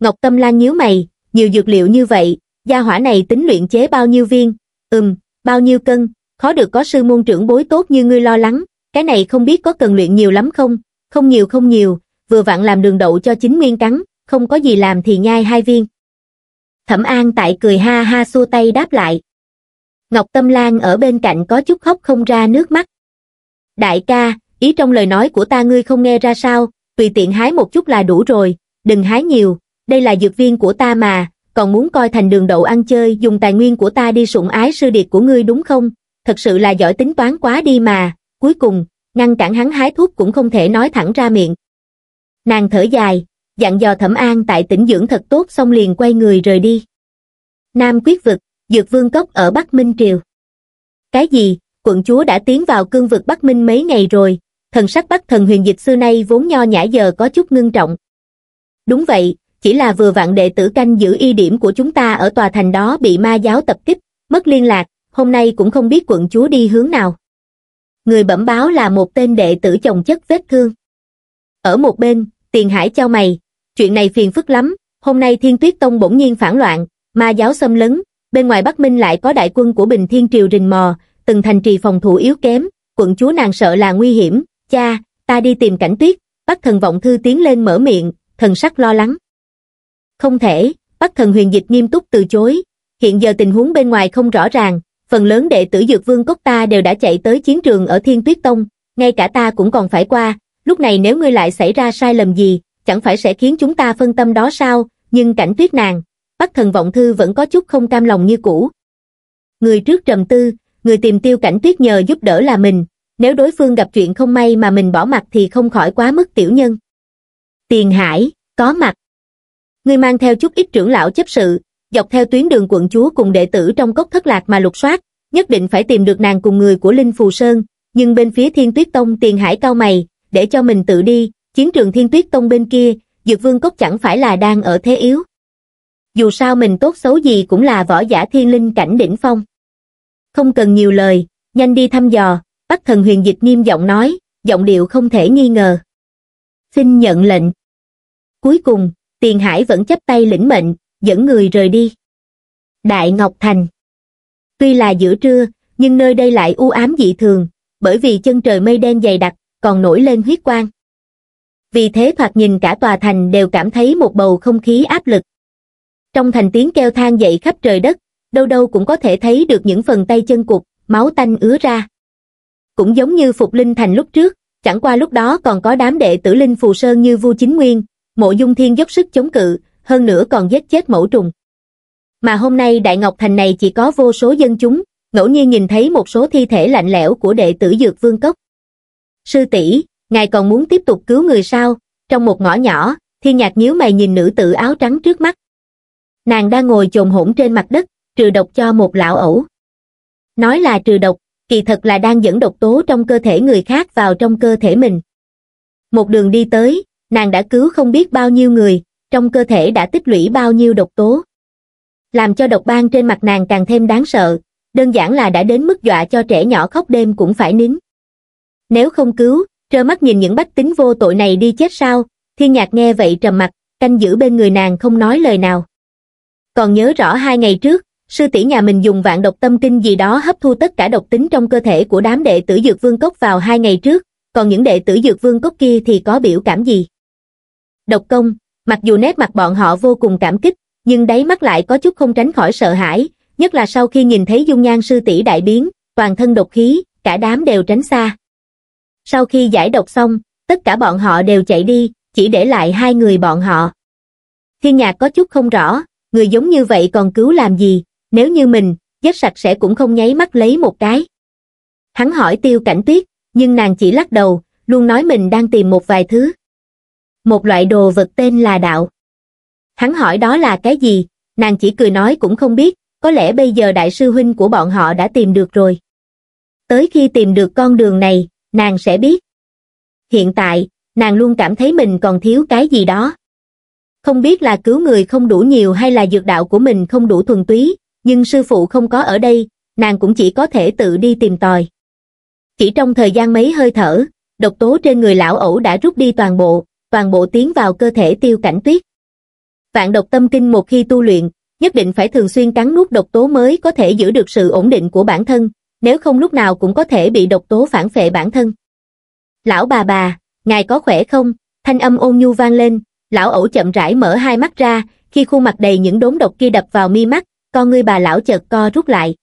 Ngọc Tâm Lan nhíu mày, nhiều dược liệu như vậy, gia hỏa này tính luyện chế bao nhiêu viên, ừm, bao nhiêu cân, khó được có sư môn trưởng bối tốt như ngươi lo lắng, cái này không biết có cần luyện nhiều lắm không, không nhiều không nhiều, vừa vặn làm đường đậu cho chính nguyên cắn, không có gì làm thì nhai hai viên. Thẩm An tại cười ha ha xua tay đáp lại, ngọc tâm lan ở bên cạnh có chút khóc không ra nước mắt đại ca ý trong lời nói của ta ngươi không nghe ra sao tùy tiện hái một chút là đủ rồi đừng hái nhiều đây là dược viên của ta mà còn muốn coi thành đường đậu ăn chơi dùng tài nguyên của ta đi sủng ái sư điệt của ngươi đúng không thật sự là giỏi tính toán quá đi mà cuối cùng ngăn cản hắn hái thuốc cũng không thể nói thẳng ra miệng nàng thở dài dặn dò thẩm an tại tỉnh dưỡng thật tốt xong liền quay người rời đi nam quyết vực dược vương cốc ở Bắc Minh Triều. Cái gì, quận chúa đã tiến vào cương vực Bắc Minh mấy ngày rồi, thần sắc Bắc thần huyền dịch xưa nay vốn nho nhã giờ có chút ngưng trọng. Đúng vậy, chỉ là vừa vạn đệ tử canh giữ y điểm của chúng ta ở tòa thành đó bị ma giáo tập kích, mất liên lạc, hôm nay cũng không biết quận chúa đi hướng nào. Người bẩm báo là một tên đệ tử chồng chất vết thương. Ở một bên, tiền hải cho mày, chuyện này phiền phức lắm, hôm nay thiên tuyết tông bỗng nhiên phản loạn, ma giáo xâm lấn, bên ngoài Bắc Minh lại có đại quân của Bình Thiên Triều rình mò, từng thành trì phòng thủ yếu kém, quận chúa nàng sợ là nguy hiểm, cha, ta đi tìm cảnh tuyết, Bắc thần vọng thư tiến lên mở miệng, thần sắc lo lắng. Không thể, Bắc thần huyền dịch nghiêm túc từ chối, hiện giờ tình huống bên ngoài không rõ ràng, phần lớn đệ tử dược vương cốc ta đều đã chạy tới chiến trường ở Thiên Tuyết Tông, ngay cả ta cũng còn phải qua, lúc này nếu ngươi lại xảy ra sai lầm gì, chẳng phải sẽ khiến chúng ta phân tâm đó sao, nhưng cảnh tuyết nàng, bắc thần vọng thư vẫn có chút không cam lòng như cũ người trước trầm tư người tìm tiêu cảnh tuyết nhờ giúp đỡ là mình nếu đối phương gặp chuyện không may mà mình bỏ mặt thì không khỏi quá mức tiểu nhân tiền hải có mặt người mang theo chút ít trưởng lão chấp sự dọc theo tuyến đường quận chúa cùng đệ tử trong cốc thất lạc mà lục soát nhất định phải tìm được nàng cùng người của linh phù sơn nhưng bên phía thiên tuyết tông tiền hải cao mày để cho mình tự đi chiến trường thiên tuyết tông bên kia dược vương cốc chẳng phải là đang ở thế yếu dù sao mình tốt xấu gì cũng là võ giả thiên linh cảnh đỉnh phong. Không cần nhiều lời, nhanh đi thăm dò, Bắc thần huyền dịch nghiêm giọng nói, giọng điệu không thể nghi ngờ. Xin nhận lệnh. Cuối cùng, Tiền Hải vẫn chấp tay lĩnh mệnh, dẫn người rời đi. Đại Ngọc Thành Tuy là giữa trưa, nhưng nơi đây lại u ám dị thường, bởi vì chân trời mây đen dày đặc, còn nổi lên huyết quang. Vì thế thoạt nhìn cả tòa thành đều cảm thấy một bầu không khí áp lực trong thành tiếng kêu thang dậy khắp trời đất đâu đâu cũng có thể thấy được những phần tay chân cục máu tanh ứa ra cũng giống như phục linh thành lúc trước chẳng qua lúc đó còn có đám đệ tử linh phù sơn như vu chính nguyên mộ dung thiên dốc sức chống cự hơn nữa còn giết chết mẫu trùng mà hôm nay đại ngọc thành này chỉ có vô số dân chúng ngẫu nhiên nhìn thấy một số thi thể lạnh lẽo của đệ tử dược vương cốc sư tỷ ngài còn muốn tiếp tục cứu người sao trong một ngõ nhỏ thiên nhạc nhíu mày nhìn nữ tử áo trắng trước mắt nàng đang ngồi chồn hổn trên mặt đất trừ độc cho một lão ẩu nói là trừ độc kỳ thật là đang dẫn độc tố trong cơ thể người khác vào trong cơ thể mình một đường đi tới nàng đã cứu không biết bao nhiêu người trong cơ thể đã tích lũy bao nhiêu độc tố làm cho độc ban trên mặt nàng càng thêm đáng sợ đơn giản là đã đến mức dọa cho trẻ nhỏ khóc đêm cũng phải nín nếu không cứu trơ mắt nhìn những bách tính vô tội này đi chết sao thiên nhạc nghe vậy trầm mặt canh giữ bên người nàng không nói lời nào còn nhớ rõ hai ngày trước sư tỷ nhà mình dùng vạn độc tâm kinh gì đó hấp thu tất cả độc tính trong cơ thể của đám đệ tử dược vương cốc vào hai ngày trước còn những đệ tử dược vương cốc kia thì có biểu cảm gì độc công mặc dù nét mặt bọn họ vô cùng cảm kích nhưng đáy mắt lại có chút không tránh khỏi sợ hãi nhất là sau khi nhìn thấy dung nhan sư tỷ đại biến toàn thân độc khí cả đám đều tránh xa sau khi giải độc xong tất cả bọn họ đều chạy đi chỉ để lại hai người bọn họ thiên nhạc có chút không rõ người giống như vậy còn cứu làm gì, nếu như mình, dết sạch sẽ cũng không nháy mắt lấy một cái. Hắn hỏi tiêu cảnh tuyết, nhưng nàng chỉ lắc đầu, luôn nói mình đang tìm một vài thứ. Một loại đồ vật tên là đạo. Hắn hỏi đó là cái gì, nàng chỉ cười nói cũng không biết, có lẽ bây giờ đại sư huynh của bọn họ đã tìm được rồi. Tới khi tìm được con đường này, nàng sẽ biết. Hiện tại, nàng luôn cảm thấy mình còn thiếu cái gì đó. Không biết là cứu người không đủ nhiều hay là dược đạo của mình không đủ thuần túy, nhưng sư phụ không có ở đây, nàng cũng chỉ có thể tự đi tìm tòi. Chỉ trong thời gian mấy hơi thở, độc tố trên người lão ẩu đã rút đi toàn bộ, toàn bộ tiến vào cơ thể tiêu cảnh tuyết. Vạn độc tâm kinh một khi tu luyện, nhất định phải thường xuyên cắn nuốt độc tố mới có thể giữ được sự ổn định của bản thân, nếu không lúc nào cũng có thể bị độc tố phản phệ bản thân. Lão bà bà, ngài có khỏe không? Thanh âm ôn nhu vang lên, lão ẩu chậm rãi mở hai mắt ra khi khuôn mặt đầy những đốm độc kia đập vào mi mắt con ngươi bà lão chợt co rút lại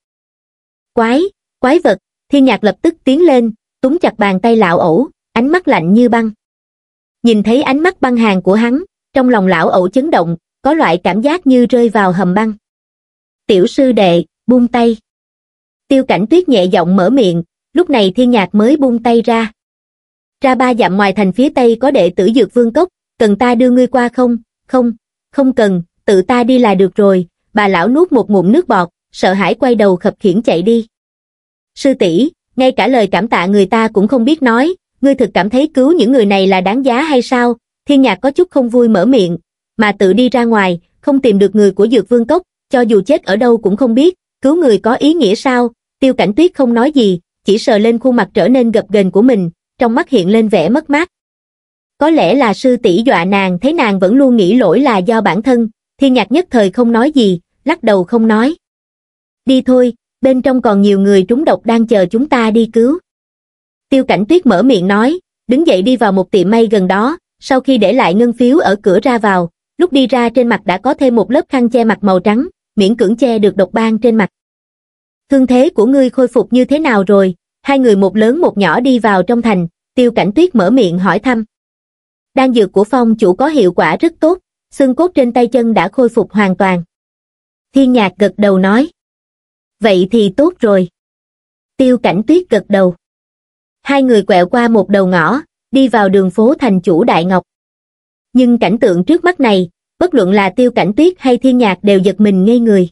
quái quái vật thiên nhạc lập tức tiến lên túm chặt bàn tay lão ẩu ánh mắt lạnh như băng nhìn thấy ánh mắt băng hàng của hắn trong lòng lão ẩu chấn động có loại cảm giác như rơi vào hầm băng tiểu sư đệ buông tay tiêu cảnh tuyết nhẹ giọng mở miệng lúc này thiên nhạc mới buông tay ra ra ba dặm ngoài thành phía tây có đệ tử dược vương cốc cần ta đưa ngươi qua không? Không, không cần, tự ta đi là được rồi, bà lão nuốt một ngụm nước bọt, sợ hãi quay đầu khập khiển chạy đi. Sư tỷ, ngay cả lời cảm tạ người ta cũng không biết nói, ngươi thực cảm thấy cứu những người này là đáng giá hay sao? Thiên nhạc có chút không vui mở miệng, mà tự đi ra ngoài, không tìm được người của Dược Vương Cốc, cho dù chết ở đâu cũng không biết, cứu người có ý nghĩa sao? Tiêu Cảnh Tuyết không nói gì, chỉ sờ lên khuôn mặt trở nên gập ghềnh của mình, trong mắt hiện lên vẻ mất mát có lẽ là sư tỷ dọa nàng thấy nàng vẫn luôn nghĩ lỗi là do bản thân, thiên nhạc nhất thời không nói gì, lắc đầu không nói. Đi thôi, bên trong còn nhiều người trúng độc đang chờ chúng ta đi cứu. Tiêu cảnh tuyết mở miệng nói, đứng dậy đi vào một tiệm may gần đó, sau khi để lại ngân phiếu ở cửa ra vào, lúc đi ra trên mặt đã có thêm một lớp khăn che mặt màu trắng, miễn cưỡng che được độc ban trên mặt. Thương thế của ngươi khôi phục như thế nào rồi? Hai người một lớn một nhỏ đi vào trong thành, tiêu cảnh tuyết mở miệng hỏi thăm đan dược của phong chủ có hiệu quả rất tốt, xương cốt trên tay chân đã khôi phục hoàn toàn. Thiên nhạc gật đầu nói. Vậy thì tốt rồi. Tiêu cảnh tuyết gật đầu. Hai người quẹo qua một đầu ngõ, đi vào đường phố thành chủ Đại Ngọc. Nhưng cảnh tượng trước mắt này, bất luận là tiêu cảnh tuyết hay thiên nhạc đều giật mình ngây người.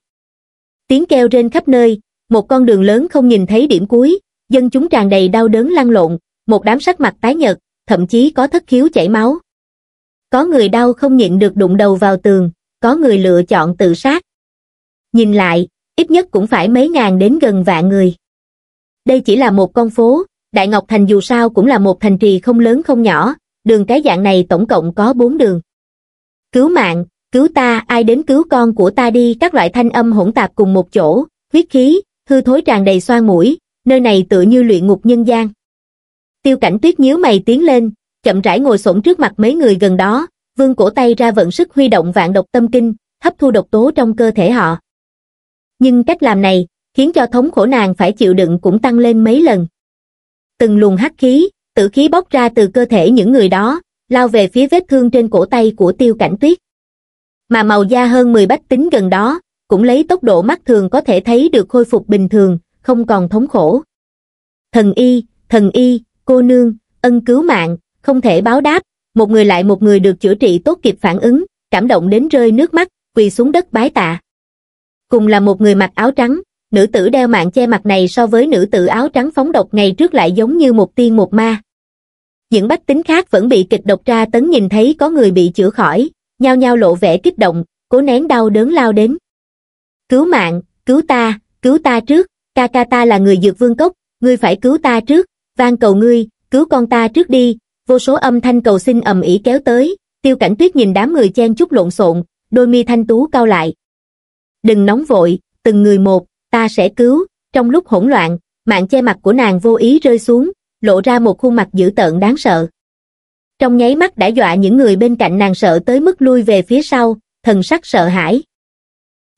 Tiếng kêu trên khắp nơi, một con đường lớn không nhìn thấy điểm cuối, dân chúng tràn đầy đau đớn lăn lộn, một đám sắc mặt tái nhợt, thậm chí có thất khiếu chảy máu. Có người đau không nhịn được đụng đầu vào tường, có người lựa chọn tự sát. Nhìn lại, ít nhất cũng phải mấy ngàn đến gần vạn người. Đây chỉ là một con phố, Đại Ngọc Thành dù sao cũng là một thành trì không lớn không nhỏ, đường cái dạng này tổng cộng có bốn đường. Cứu mạng, cứu ta, ai đến cứu con của ta đi các loại thanh âm hỗn tạp cùng một chỗ, huyết khí, hư thối tràn đầy xoan mũi, nơi này tựa như luyện ngục nhân gian tiêu cảnh tuyết nhíu mày tiến lên, chậm rãi ngồi xổm trước mặt mấy người gần đó, vương cổ tay ra vận sức huy động vạn độc tâm kinh, hấp thu độc tố trong cơ thể họ. Nhưng cách làm này, khiến cho thống khổ nàng phải chịu đựng cũng tăng lên mấy lần. Từng luồng hắc khí, tử khí bốc ra từ cơ thể những người đó, lao về phía vết thương trên cổ tay của tiêu cảnh tuyết. Mà màu da hơn 10 bách tính gần đó, cũng lấy tốc độ mắt thường có thể thấy được khôi phục bình thường, không còn thống khổ. Thần y, thần y, cô nương, ân cứu mạng, không thể báo đáp, một người lại một người được chữa trị tốt kịp phản ứng, cảm động đến rơi nước mắt, quỳ xuống đất bái tạ. Cùng là một người mặc áo trắng, nữ tử đeo mạng che mặt này so với nữ tử áo trắng phóng độc ngày trước lại giống như một tiên một ma. Những bách tính khác vẫn bị kịch độc tra tấn nhìn thấy có người bị chữa khỏi, nhao nhao lộ vẻ kích động, cố nén đau đớn lao đến. Cứu mạng, cứu ta, cứu ta trước, ca ca ta là người dược vương cốc, ngươi phải cứu ta trước, van cầu ngươi, cứu con ta trước đi, vô số âm thanh cầu xin ầm ĩ kéo tới, tiêu cảnh tuyết nhìn đám người chen chút lộn xộn, đôi mi thanh tú cao lại. Đừng nóng vội, từng người một, ta sẽ cứu, trong lúc hỗn loạn, mạng che mặt của nàng vô ý rơi xuống, lộ ra một khuôn mặt dữ tợn đáng sợ. Trong nháy mắt đã dọa những người bên cạnh nàng sợ tới mức lui về phía sau, thần sắc sợ hãi.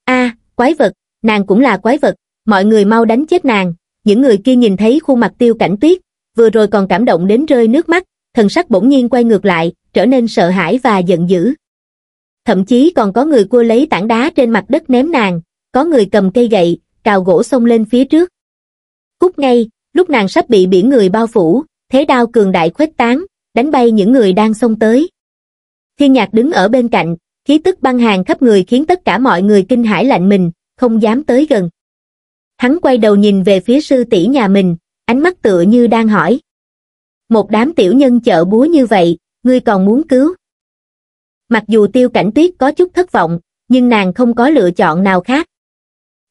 a quái vật, nàng cũng là quái vật, mọi người mau đánh chết nàng, những người kia nhìn thấy khuôn mặt tiêu cảnh tuyết, vừa rồi còn cảm động đến rơi nước mắt, thần sắc bỗng nhiên quay ngược lại, trở nên sợ hãi và giận dữ. Thậm chí còn có người cua lấy tảng đá trên mặt đất ném nàng, có người cầm cây gậy, cào gỗ xông lên phía trước. Cút ngay, lúc nàng sắp bị biển người bao phủ, thế đao cường đại khuếch tán, đánh bay những người đang xông tới. Thiên nhạc đứng ở bên cạnh, khí tức băng hàng khắp người khiến tất cả mọi người kinh hãi lạnh mình, không dám tới gần. Hắn quay đầu nhìn về phía sư tỷ nhà mình, ánh mắt tựa như đang hỏi. Một đám tiểu nhân chợ búa như vậy, ngươi còn muốn cứu? Mặc dù tiêu cảnh tuyết có chút thất vọng, nhưng nàng không có lựa chọn nào khác.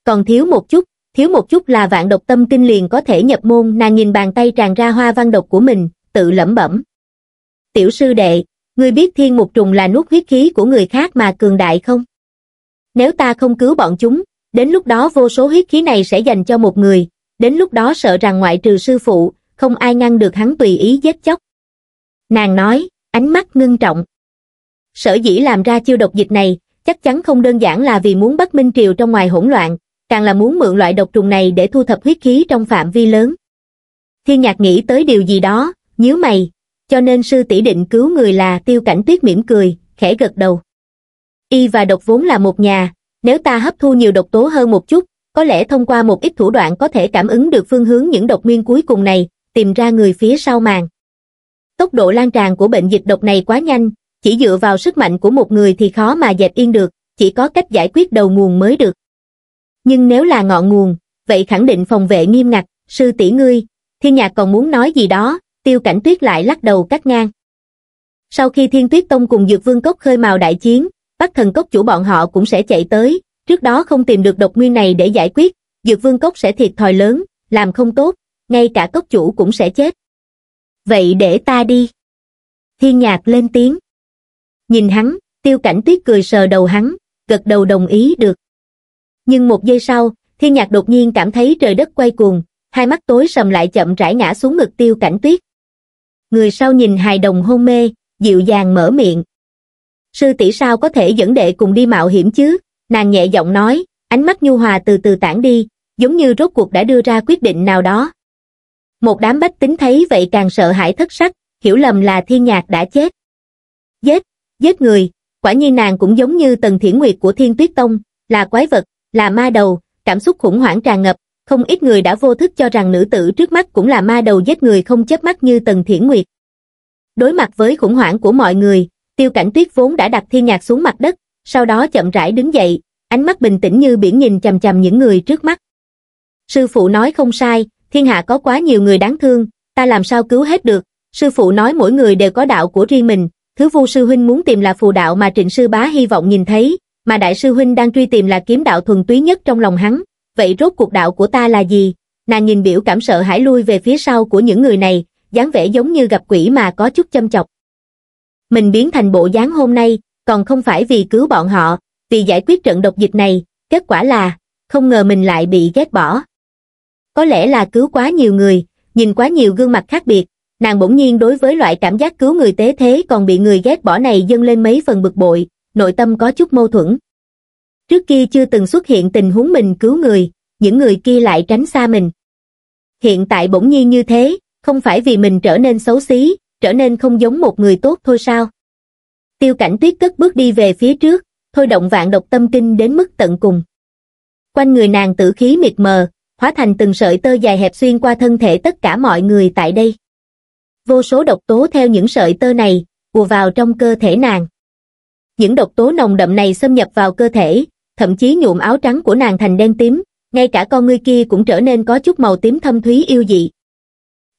Còn thiếu một chút, thiếu một chút là vạn độc tâm kinh liền có thể nhập môn nàng nhìn bàn tay tràn ra hoa văn độc của mình, tự lẩm bẩm. Tiểu sư đệ, ngươi biết thiên mục trùng là nuốt huyết khí của người khác mà cường đại không? Nếu ta không cứu bọn chúng, đến lúc đó vô số huyết khí này sẽ dành cho một người, đến lúc đó sợ rằng ngoại trừ sư phụ, không ai ngăn được hắn tùy ý giết chóc. Nàng nói, ánh mắt ngưng trọng. Sở dĩ làm ra chiêu độc dịch này, chắc chắn không đơn giản là vì muốn bắt Minh Triều trong ngoài hỗn loạn, càng là muốn mượn loại độc trùng này để thu thập huyết khí trong phạm vi lớn. Thiên Nhạc nghĩ tới điều gì đó, nhớ mày, cho nên sư tỷ định cứu người là Tiêu Cảnh Tuyết mỉm cười, khẽ gật đầu. Y và độc vốn là một nhà, nếu ta hấp thu nhiều độc tố hơn một chút, có lẽ thông qua một ít thủ đoạn có thể cảm ứng được phương hướng những độc nguyên cuối cùng này, tìm ra người phía sau màn. Tốc độ lan tràn của bệnh dịch độc này quá nhanh, chỉ dựa vào sức mạnh của một người thì khó mà dẹp yên được, chỉ có cách giải quyết đầu nguồn mới được. Nhưng nếu là ngọn nguồn, vậy khẳng định phòng vệ nghiêm ngặt, sư tỷ ngươi, thiên nhạc còn muốn nói gì đó, tiêu cảnh tuyết lại lắc đầu cắt ngang. Sau khi thiên tuyết tông cùng dược vương cốc khơi mào đại chiến, bắc thần cốc chủ bọn họ cũng sẽ chạy tới, trước đó không tìm được độc nguyên này để giải quyết, dược vương cốc sẽ thiệt thòi lớn, làm không tốt, ngay cả cốc chủ cũng sẽ chết. Vậy để ta đi. Thiên nhạc lên tiếng. Nhìn hắn, tiêu cảnh tuyết cười sờ đầu hắn, gật đầu đồng ý được. Nhưng một giây sau, thiên nhạc đột nhiên cảm thấy trời đất quay cuồng, hai mắt tối sầm lại chậm rãi ngã xuống ngực tiêu cảnh tuyết. Người sau nhìn hài đồng hôn mê, dịu dàng mở miệng. Sư tỷ sao có thể dẫn đệ cùng đi mạo hiểm chứ? Nàng nhẹ giọng nói, ánh mắt nhu hòa từ từ tản đi, giống như rốt cuộc đã đưa ra quyết định nào đó. Một đám bách tính thấy vậy càng sợ hãi thất sắc, hiểu lầm là thiên nhạc đã chết. Giết, giết người, quả nhiên nàng cũng giống như tần thiển nguyệt của thiên tuyết tông, là quái vật, là ma đầu, cảm xúc khủng hoảng tràn ngập, không ít người đã vô thức cho rằng nữ tử trước mắt cũng là ma đầu giết người không chớp mắt như tần thiển nguyệt. Đối mặt với khủng hoảng của mọi người, tiêu cảnh tuyết vốn đã đặt thiên nhạc xuống mặt đất, sau đó chậm rãi đứng dậy, ánh mắt bình tĩnh như biển nhìn chầm chầm những người trước mắt. Sư phụ nói không sai, thiên hạ có quá nhiều người đáng thương, ta làm sao cứu hết được, sư phụ nói mỗi người đều có đạo của riêng mình, thứ vu sư huynh muốn tìm là phù đạo mà trịnh sư bá hy vọng nhìn thấy, mà đại sư huynh đang truy tìm là kiếm đạo thuần túy nhất trong lòng hắn, vậy rốt cuộc đạo của ta là gì? Nàng nhìn biểu cảm sợ hãi lui về phía sau của những người này, dáng vẻ giống như gặp quỷ mà có chút châm chọc. Mình biến thành bộ dáng hôm nay, còn không phải vì cứu bọn họ, vì giải quyết trận độc dịch này, kết quả là, không ngờ mình lại bị ghét bỏ. Có lẽ là cứu quá nhiều người, nhìn quá nhiều gương mặt khác biệt, nàng bỗng nhiên đối với loại cảm giác cứu người tế thế còn bị người ghét bỏ này dâng lên mấy phần bực bội, nội tâm có chút mâu thuẫn. Trước kia chưa từng xuất hiện tình huống mình cứu người, những người kia lại tránh xa mình. Hiện tại bỗng nhiên như thế, không phải vì mình trở nên xấu xí, trở nên không giống một người tốt thôi sao? tiêu cảnh tuyết cất bước đi về phía trước thôi động vạn độc tâm kinh đến mức tận cùng quanh người nàng tử khí mịt mờ hóa thành từng sợi tơ dài hẹp xuyên qua thân thể tất cả mọi người tại đây vô số độc tố theo những sợi tơ này ùa vào trong cơ thể nàng những độc tố nồng đậm này xâm nhập vào cơ thể thậm chí nhuộm áo trắng của nàng thành đen tím ngay cả con ngươi kia cũng trở nên có chút màu tím thâm thúy yêu dị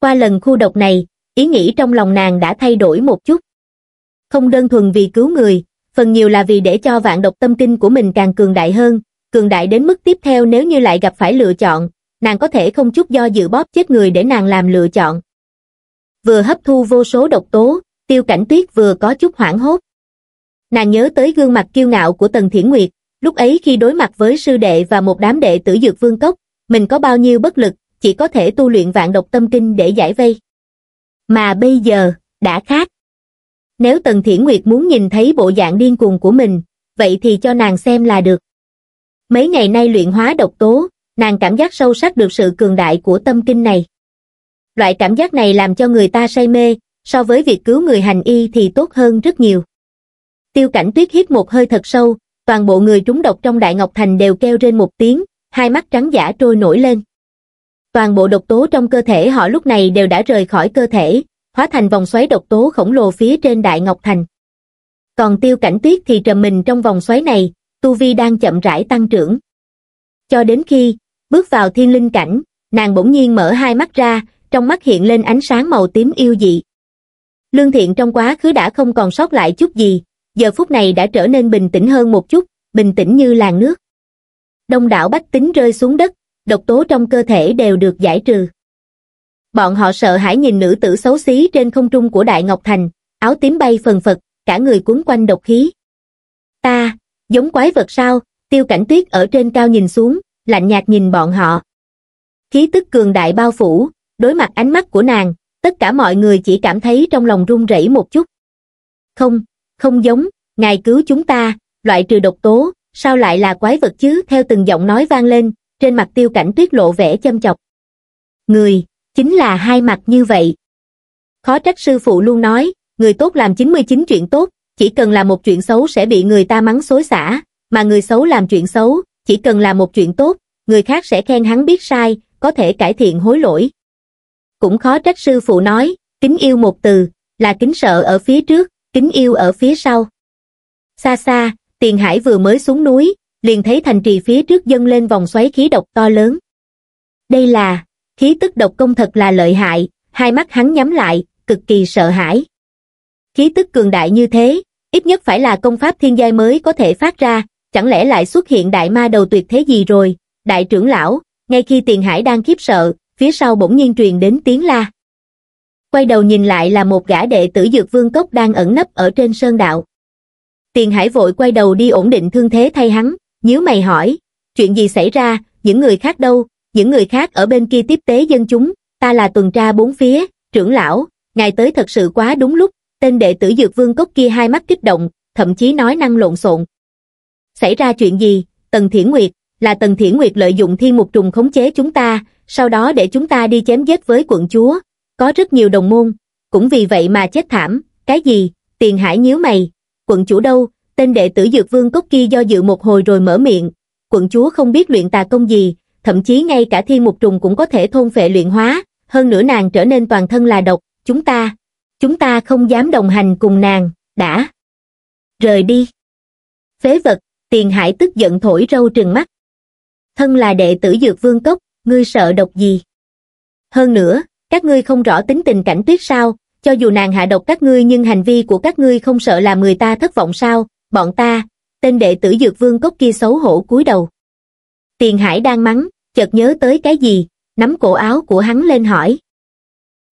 qua lần khu độc này ý nghĩ trong lòng nàng đã thay đổi một chút không đơn thuần vì cứu người, phần nhiều là vì để cho vạn độc tâm kinh của mình càng cường đại hơn, cường đại đến mức tiếp theo nếu như lại gặp phải lựa chọn, nàng có thể không chút do dự bóp chết người để nàng làm lựa chọn. Vừa hấp thu vô số độc tố, tiêu cảnh tuyết vừa có chút hoảng hốt. Nàng nhớ tới gương mặt kiêu ngạo của Tần Thiển Nguyệt, lúc ấy khi đối mặt với sư đệ và một đám đệ tử dược vương cốc, mình có bao nhiêu bất lực, chỉ có thể tu luyện vạn độc tâm kinh để giải vây. Mà bây giờ, đã khác. Nếu Tần Thiển Nguyệt muốn nhìn thấy bộ dạng điên cuồng của mình, vậy thì cho nàng xem là được. Mấy ngày nay luyện hóa độc tố, nàng cảm giác sâu sắc được sự cường đại của tâm kinh này. Loại cảm giác này làm cho người ta say mê, so với việc cứu người hành y thì tốt hơn rất nhiều. Tiêu cảnh tuyết hít một hơi thật sâu, toàn bộ người trúng độc trong Đại Ngọc Thành đều kêu trên một tiếng, hai mắt trắng giả trôi nổi lên. Toàn bộ độc tố trong cơ thể họ lúc này đều đã rời khỏi cơ thể, hóa thành vòng xoáy độc tố khổng lồ phía trên Đại Ngọc Thành. Còn tiêu cảnh tuyết thì trầm mình trong vòng xoáy này, tu vi đang chậm rãi tăng trưởng. Cho đến khi, bước vào thiên linh cảnh, nàng bỗng nhiên mở hai mắt ra, trong mắt hiện lên ánh sáng màu tím yêu dị. Lương thiện trong quá khứ đã không còn sót lại chút gì, giờ phút này đã trở nên bình tĩnh hơn một chút, bình tĩnh như làn nước. Đông đảo bách tính rơi xuống đất, độc tố trong cơ thể đều được giải trừ bọn họ sợ hãi nhìn nữ tử xấu xí trên không trung của Đại Ngọc Thành, áo tím bay phần phật, cả người cuốn quanh độc khí. Ta, giống quái vật sao, tiêu cảnh tuyết ở trên cao nhìn xuống, lạnh nhạt nhìn bọn họ. Khí tức cường đại bao phủ, đối mặt ánh mắt của nàng, tất cả mọi người chỉ cảm thấy trong lòng run rẩy một chút. Không, không giống, ngài cứu chúng ta, loại trừ độc tố, sao lại là quái vật chứ, theo từng giọng nói vang lên, trên mặt tiêu cảnh tuyết lộ vẻ châm chọc. Người, chính là hai mặt như vậy. Khó trách sư phụ luôn nói, người tốt làm 99 chuyện tốt, chỉ cần là một chuyện xấu sẽ bị người ta mắng xối xả, mà người xấu làm chuyện xấu, chỉ cần là một chuyện tốt, người khác sẽ khen hắn biết sai, có thể cải thiện hối lỗi. Cũng khó trách sư phụ nói, kính yêu một từ, là kính sợ ở phía trước, kính yêu ở phía sau. Xa xa, Tiền Hải vừa mới xuống núi, liền thấy thành trì phía trước dâng lên vòng xoáy khí độc to lớn. Đây là khí tức độc công thật là lợi hại hai mắt hắn nhắm lại cực kỳ sợ hãi khí tức cường đại như thế ít nhất phải là công pháp thiên giai mới có thể phát ra chẳng lẽ lại xuất hiện đại ma đầu tuyệt thế gì rồi đại trưởng lão ngay khi tiền hải đang khiếp sợ phía sau bỗng nhiên truyền đến tiếng la quay đầu nhìn lại là một gã đệ tử dược vương cốc đang ẩn nấp ở trên sơn đạo tiền hải vội quay đầu đi ổn định thương thế thay hắn nhíu mày hỏi chuyện gì xảy ra những người khác đâu những người khác ở bên kia tiếp tế dân chúng ta là tuần tra bốn phía trưởng lão ngài tới thật sự quá đúng lúc tên đệ tử dược vương cốc kia hai mắt kích động thậm chí nói năng lộn xộn xảy ra chuyện gì tần thiển nguyệt là tần thiển nguyệt lợi dụng thiên mục trùng khống chế chúng ta sau đó để chúng ta đi chém giết với quận chúa có rất nhiều đồng môn cũng vì vậy mà chết thảm cái gì tiền hải nhíu mày quận chủ đâu tên đệ tử dược vương cốc kia do dự một hồi rồi mở miệng quận chúa không biết luyện tà công gì thậm chí ngay cả thiên mục trùng cũng có thể thôn phệ luyện hóa, hơn nữa nàng trở nên toàn thân là độc, chúng ta, chúng ta không dám đồng hành cùng nàng, đã. Rời đi. Phế vật, tiền hải tức giận thổi râu trừng mắt. Thân là đệ tử dược vương cốc, ngươi sợ độc gì? Hơn nữa, các ngươi không rõ tính tình cảnh tuyết sao, cho dù nàng hạ độc các ngươi nhưng hành vi của các ngươi không sợ làm người ta thất vọng sao, bọn ta, tên đệ tử dược vương cốc kia xấu hổ cúi đầu. Tiền hải đang mắng, chợt nhớ tới cái gì nắm cổ áo của hắn lên hỏi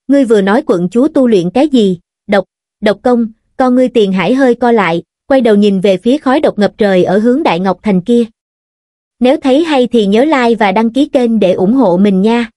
ngươi vừa nói quận chúa tu luyện cái gì độc độc công con ngươi tiền hải hơi co lại quay đầu nhìn về phía khói độc ngập trời ở hướng đại ngọc thành kia nếu thấy hay thì nhớ like và đăng ký kênh để ủng hộ mình nha